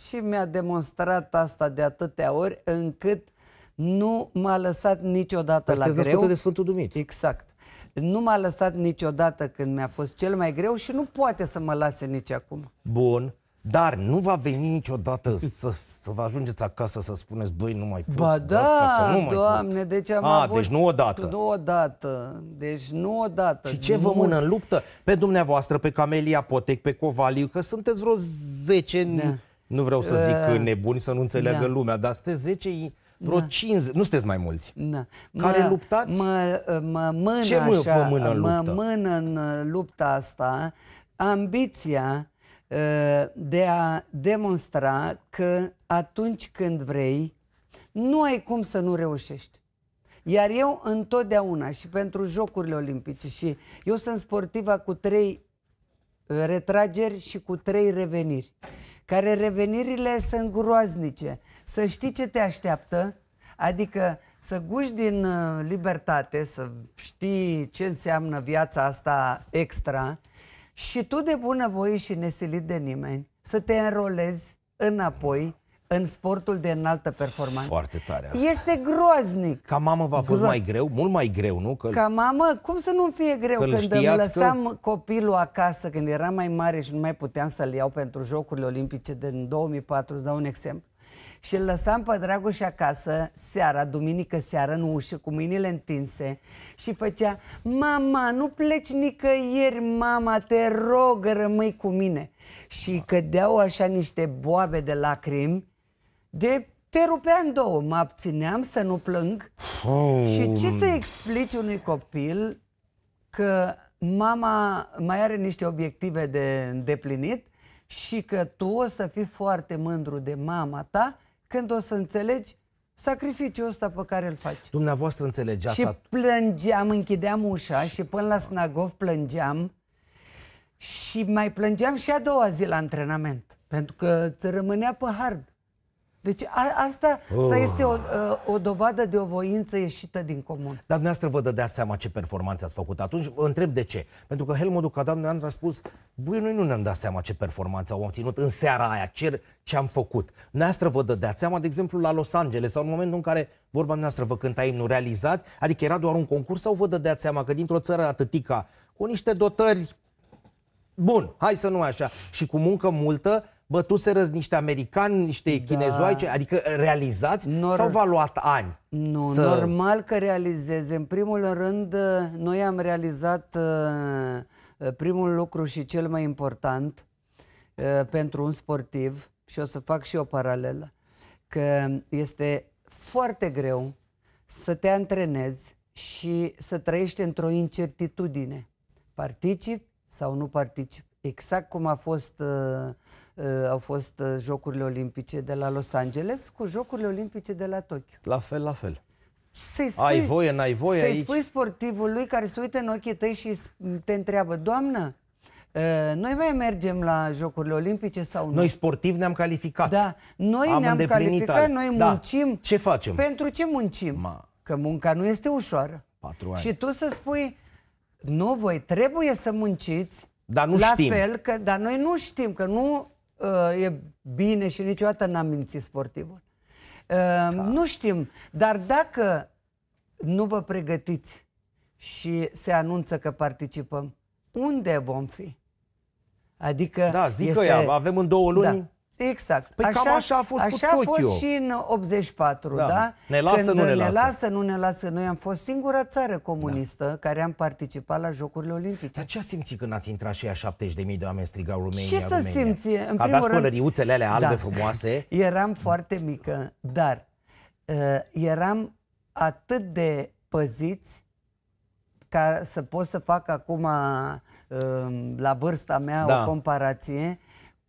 Speaker 2: Și mi-a demonstrat asta de atâtea ori încât uh, nu m-a lăsat niciodată Asta păi la greu. de Sfântul Dumit. Exact. Nu m-a lăsat niciodată când mi-a fost cel mai greu și nu poate să mă lase nici acum.
Speaker 1: Bun. Dar nu va veni niciodată să, să vă ajungeți acasă să spuneți, băi, nu mai pot. Ba da, nu mai doamne, pot. Deci ce am A, avut... deci nu odată. Nu odată, deci nu odată. Și ce nu. vă mână în luptă? Pe dumneavoastră, pe Camelia Potec, pe Covaliu, că sunteți vreo 10, da. nu vreau să zic uh, nebuni, să nu înțeleagă da. lumea, dar sunteți 10 vreo da. 50, nu sunteți mai mulți, da. mă, care luptați.
Speaker 2: Mă, mă mână Ce mă așa, mână în luptă? Mă mână în uh, lupta asta ambiția uh, de a demonstra că atunci când vrei, nu ai cum să nu reușești. Iar eu întotdeauna și pentru Jocurile Olimpice și eu sunt sportiva cu trei uh, retrageri și cu trei reveniri, care revenirile sunt groaznice să știi ce te așteaptă, adică să guși din uh, libertate, să știi ce înseamnă viața asta extra și tu de bună voie și nesilit de nimeni să te înrolezi înapoi în sportul de înaltă performanță. Foarte tare.
Speaker 1: Asta. Este groaznic. Ca mamă va fi fost Gro- mai greu? Mult mai greu, nu? Că... Ca
Speaker 2: mamă, cum să nu fie greu că când îmi lăsam că... copilul acasă, când era mai mare și nu mai puteam să-l iau pentru Jocurile Olimpice din 2004, îți dau un exemplu și îl lăsam pe Dragoș acasă seara, duminică seara, în ușă, cu mâinile întinse și făcea, mama, nu pleci nicăieri, mama, te rog, rămâi cu mine. Și cădeau așa niște boabe de lacrimi de te rupea în două, mă abțineam să nu plâng
Speaker 1: oh. și ce să
Speaker 2: explici unui copil că mama mai are niște obiective de îndeplinit și că tu o să fii foarte mândru de mama ta când o să înțelegi sacrificiul ăsta pe care îl
Speaker 1: faci. Dumneavoastră înțelegeați. Și
Speaker 2: plângeam, închideam ușa și până la Snagov plângeam și mai plângeam și a doua zi la antrenament,
Speaker 1: pentru că ți rămânea pe hard. Deci a, asta,
Speaker 2: oh. asta este o, uh, o dovadă de o voință ieșită din comun. Dar
Speaker 1: dumneavoastră vă dădea seama ce performanță ați făcut atunci? Vă întreb de ce. Pentru că Helmut Ducadam a spus, băi, noi nu ne-am dat seama ce performanță au obținut în seara aia, ce, ce am făcut. Dumneavoastră vă dădea seama, de exemplu, la Los Angeles sau în momentul în care vorba noastră vă cânta imnul realizat, adică era doar un concurs sau vă dădea seama că dintr-o țară atâtica, cu niște dotări Bun, hai să nu așa. Și cu muncă multă, bătuseră niște americani, niște da. chinezoice, adică realizați Nor... sau v-a luat ani?
Speaker 2: Nu, să... normal că realizeze. În primul rând, uh, noi am realizat uh, uh, primul lucru și cel mai important pentru un sportiv, și o să fac și o paralelă, că este foarte greu să te antrenezi și să trăiești într-o incertitudine. Particip sau nu particip. Exact cum a fost uh, Eh, au fost eh, Jocurile Olimpice de la Los Angeles cu Jocurile Olimpice de la Tokyo. La fel, la fel. spui, ai voie, n-ai voie să-i aici. spui sportivului care se uită în ochii tăi și te întreabă, doamnă, eh, noi mai mergem la Jocurile Olimpice sau nu? Noi sportivi ne-am calificat. Da, noi Am ne-am calificat, al... noi da. muncim. Ce facem? Pentru ce muncim? Ma. Că munca nu este ușoară. Patru ani. Și tu să spui, nu, voi trebuie să munciți. Dar nu la știm. fel, că, dar noi nu știm, că nu uh, e bine și niciodată n-am mințit sportivul. Uh, da. Nu știm, dar dacă nu vă pregătiți și se anunță că participăm, unde vom fi? Adică da, zic este... că ea, avem în două luni da. Exact. Păi așa, cam așa a fost așa cu Tokyo. a fost și în 84, da? da? Ne lasă, Când nu ne, ne lasă. lasă. nu ne lasă. Noi am fost singura țară comunistă da. care am participat la Jocurile
Speaker 1: Olimpice. Dar ce a simțit când ați intrat și aia 70.000 de oameni strigau România, Ce să simți? În Aveați primul rând... pălăriuțele alea albe da. frumoase?
Speaker 2: Eram foarte mică, dar uh, eram atât de păziți ca să pot să fac acum uh, la vârsta mea da. o comparație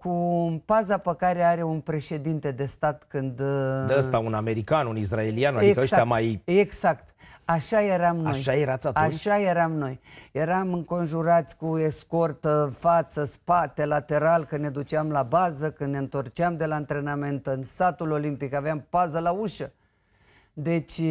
Speaker 2: cu paza pe care are un președinte de stat când... De uh, ăsta,
Speaker 1: un american, un israelian, adică exact, ăștia mai...
Speaker 2: Exact. Așa eram noi. Așa erați atunci? Așa eram noi. Eram înconjurați cu escortă, față, spate, lateral, când ne duceam la bază, când ne întorceam de la antrenament în satul olimpic, aveam pază la ușă.
Speaker 1: Deci...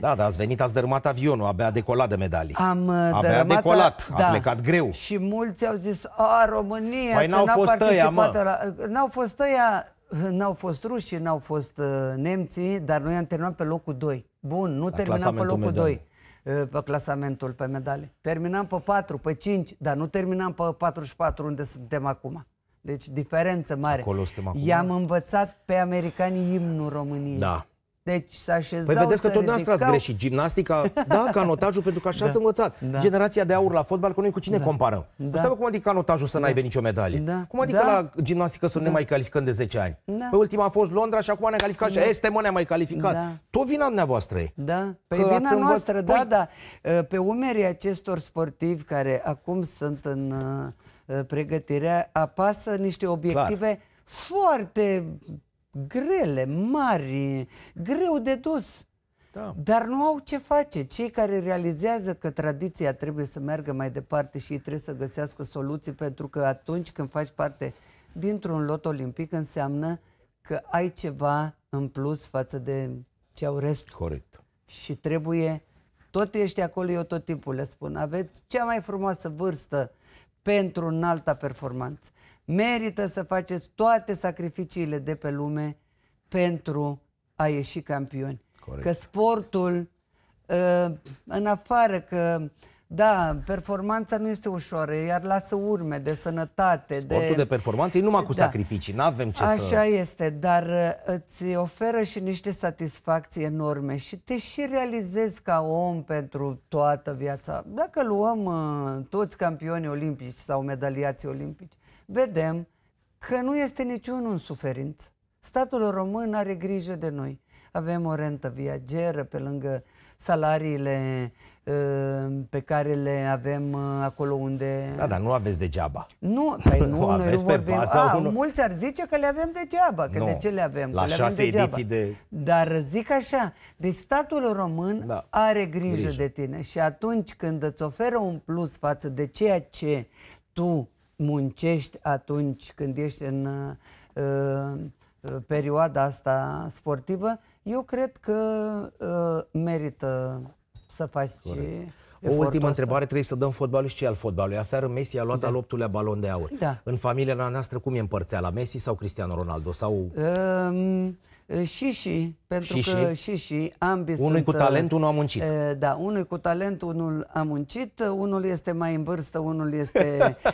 Speaker 1: Da, da, ați venit, ați dărâmat avionul, abia a decolat de medalii. Am uh, abia dărâmat, a decolat, da. a plecat greu. Și mulți au zis, a, România, păi n-au fost ăia, mă.
Speaker 2: La... N-au fost ăia, n-au fost rușii, n-au fost uh, nemții, dar noi am terminat pe locul 2. Bun, nu la terminam pe locul 2 uh, pe clasamentul pe medale. Terminam pe 4, pe 5, dar nu terminam pe 44 unde suntem acum. Deci diferență mare.
Speaker 1: Acolo suntem acum. I-am
Speaker 2: învățat pe americani imnul României. Da. Deci s-a așezat. Păi vedeți că tot noastră ați greșit.
Speaker 1: Gimnastica, da, canotajul, pentru că așa da. ați învățat. Da. Generația de aur la fotbal, că noi cu cine da. comparăm? Da. Stai, cum adică canotajul să da. n-aibă nicio medalie? Da. Cum adică da. la gimnastică să da. ne mai calificăm de 10 ani? Da. Pe păi ultima a fost Londra și acum ne-a calificat da. și este mă ne mai calificat. Da. Tot vina dumneavoastră e. Da, păi vina noastră, învăț...
Speaker 2: da, păi- da. Ă, pe umerii acestor sportivi care acum sunt în ă, pregătirea, apasă niște obiective Clar. foarte grele, mari, greu de dus. Da. Dar nu au ce face. Cei care realizează că tradiția trebuie să meargă mai departe și ei trebuie să găsească soluții, pentru că atunci când faci parte dintr-un lot olimpic, înseamnă că ai ceva în plus față de ce au rest. Corect. Și trebuie, tot ești acolo, eu tot timpul le spun, aveți cea mai frumoasă vârstă pentru înalta performanță merită să faceți toate sacrificiile de pe lume pentru a ieși campioni. Corect. Că sportul, ă, în afară că, da, performanța nu este ușoară, iar lasă urme de sănătate. Sportul de, de
Speaker 1: performanță e numai cu da. sacrificii, nu avem ce Așa să... Așa
Speaker 2: este, dar ă, îți oferă și niște satisfacții enorme și te și realizezi ca om pentru toată viața. Dacă luăm ă, toți campionii olimpici sau medaliații olimpici, vedem că nu este niciunul în suferință. Statul român are grijă de noi. Avem o rentă viageră pe lângă salariile uh, pe care le avem uh,
Speaker 1: acolo unde... Da, dar nu aveți degeaba. Nu, păi nu, nu noi nu vorbim... Pe A, unul...
Speaker 2: Mulți ar zice că le avem degeaba, că nu. de ce le avem? La că șase le avem ediții de... Dar zic așa, deci statul român da. are grijă, grijă de tine și atunci când îți oferă un plus față de ceea ce tu muncești atunci când ești în uh, uh, perioada asta sportivă, eu cred că uh, merită să faci Corect. O ultimă asta. întrebare,
Speaker 1: trebuie să dăm fotbalul și al fotbalului. Aseară Messi a luat da. al optulea balon de aur. Da. În familia noastră cum e împărțea? La Messi sau Cristiano Ronaldo? Sau...
Speaker 2: Uh, și și. Pentru și, că și, și, și ambii Unul cu uh, talent, unul a muncit. E, da, unul cu talent, unul a muncit, unul este mai în vârstă, unul este,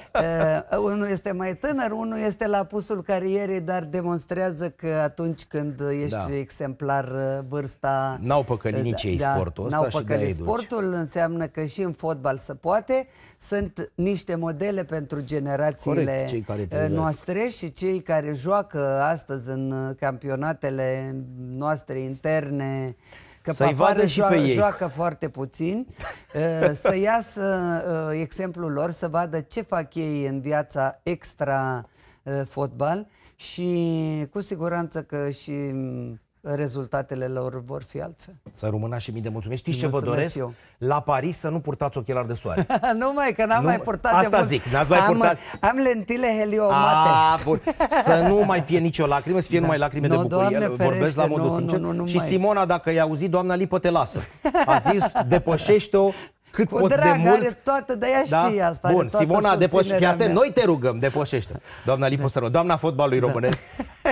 Speaker 2: e, unul este mai tânăr, unul este la pusul carierei, dar demonstrează că atunci când ești da. exemplar uh, vârsta... N-au păcălit nici ei da, da, sportul ăsta N-au păcălit sportul, înseamnă că și în fotbal se poate. Sunt niște modele pentru generațiile Corect, cei care noastre și cei care joacă astăzi în campionatele noastre noastre interne, că să vadă și joacă, pe ei. joacă foarte puțin, uh, să iasă uh, exemplul lor, să vadă ce fac ei în viața extra uh, fotbal și cu siguranță că și rezultatele lor vor fi altfel.
Speaker 1: Să rămână și mii de mulțumesc. Știți Mulțumesc ce vă doresc? Eu. La Paris să nu purtați ochelari de soare.
Speaker 2: nu mai, că n-am nu, mai purtat Asta de zic, n-ați mai am, purtat.
Speaker 1: Am lentile heliomate. A, Să nu mai fie nicio lacrimă, să fie da. numai lacrime no, de bucurie. Doamne, ferește, Vorbesc la modul nu, sincer. Nu, nu, nu, și mai. Simona, dacă i-a auzit, doamna Lipă te lasă. A zis, depășește-o, cât cu poți drag, de mult. Da? Are
Speaker 2: toată, de ea da? asta. Bun, Simona, depășește. Noi te
Speaker 1: rugăm, depășește. Doamna Lipu da. Săru, doamna fotbalului da. românesc,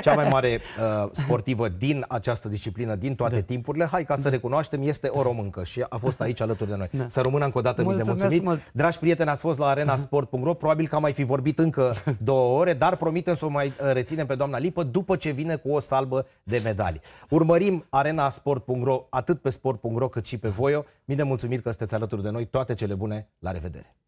Speaker 1: cea mai mare uh, sportivă din această disciplină, din toate da. timpurile, hai ca să da. recunoaștem, este o româncă și a fost aici alături de noi. Da. Să rămână încă o dată mult de mulțumit. Mult. Dragi prieteni, ați fost la arenasport.ro, probabil că am mai fi vorbit încă două ore, dar promitem să o mai uh, reținem pe doamna Lipă după ce vine cu o salbă de medalii. Urmărim arenasport.ro atât pe sport.ro cât și pe Voio. Mi de mulțumiri că sunteți alături de noi. Toate cele bune, la revedere!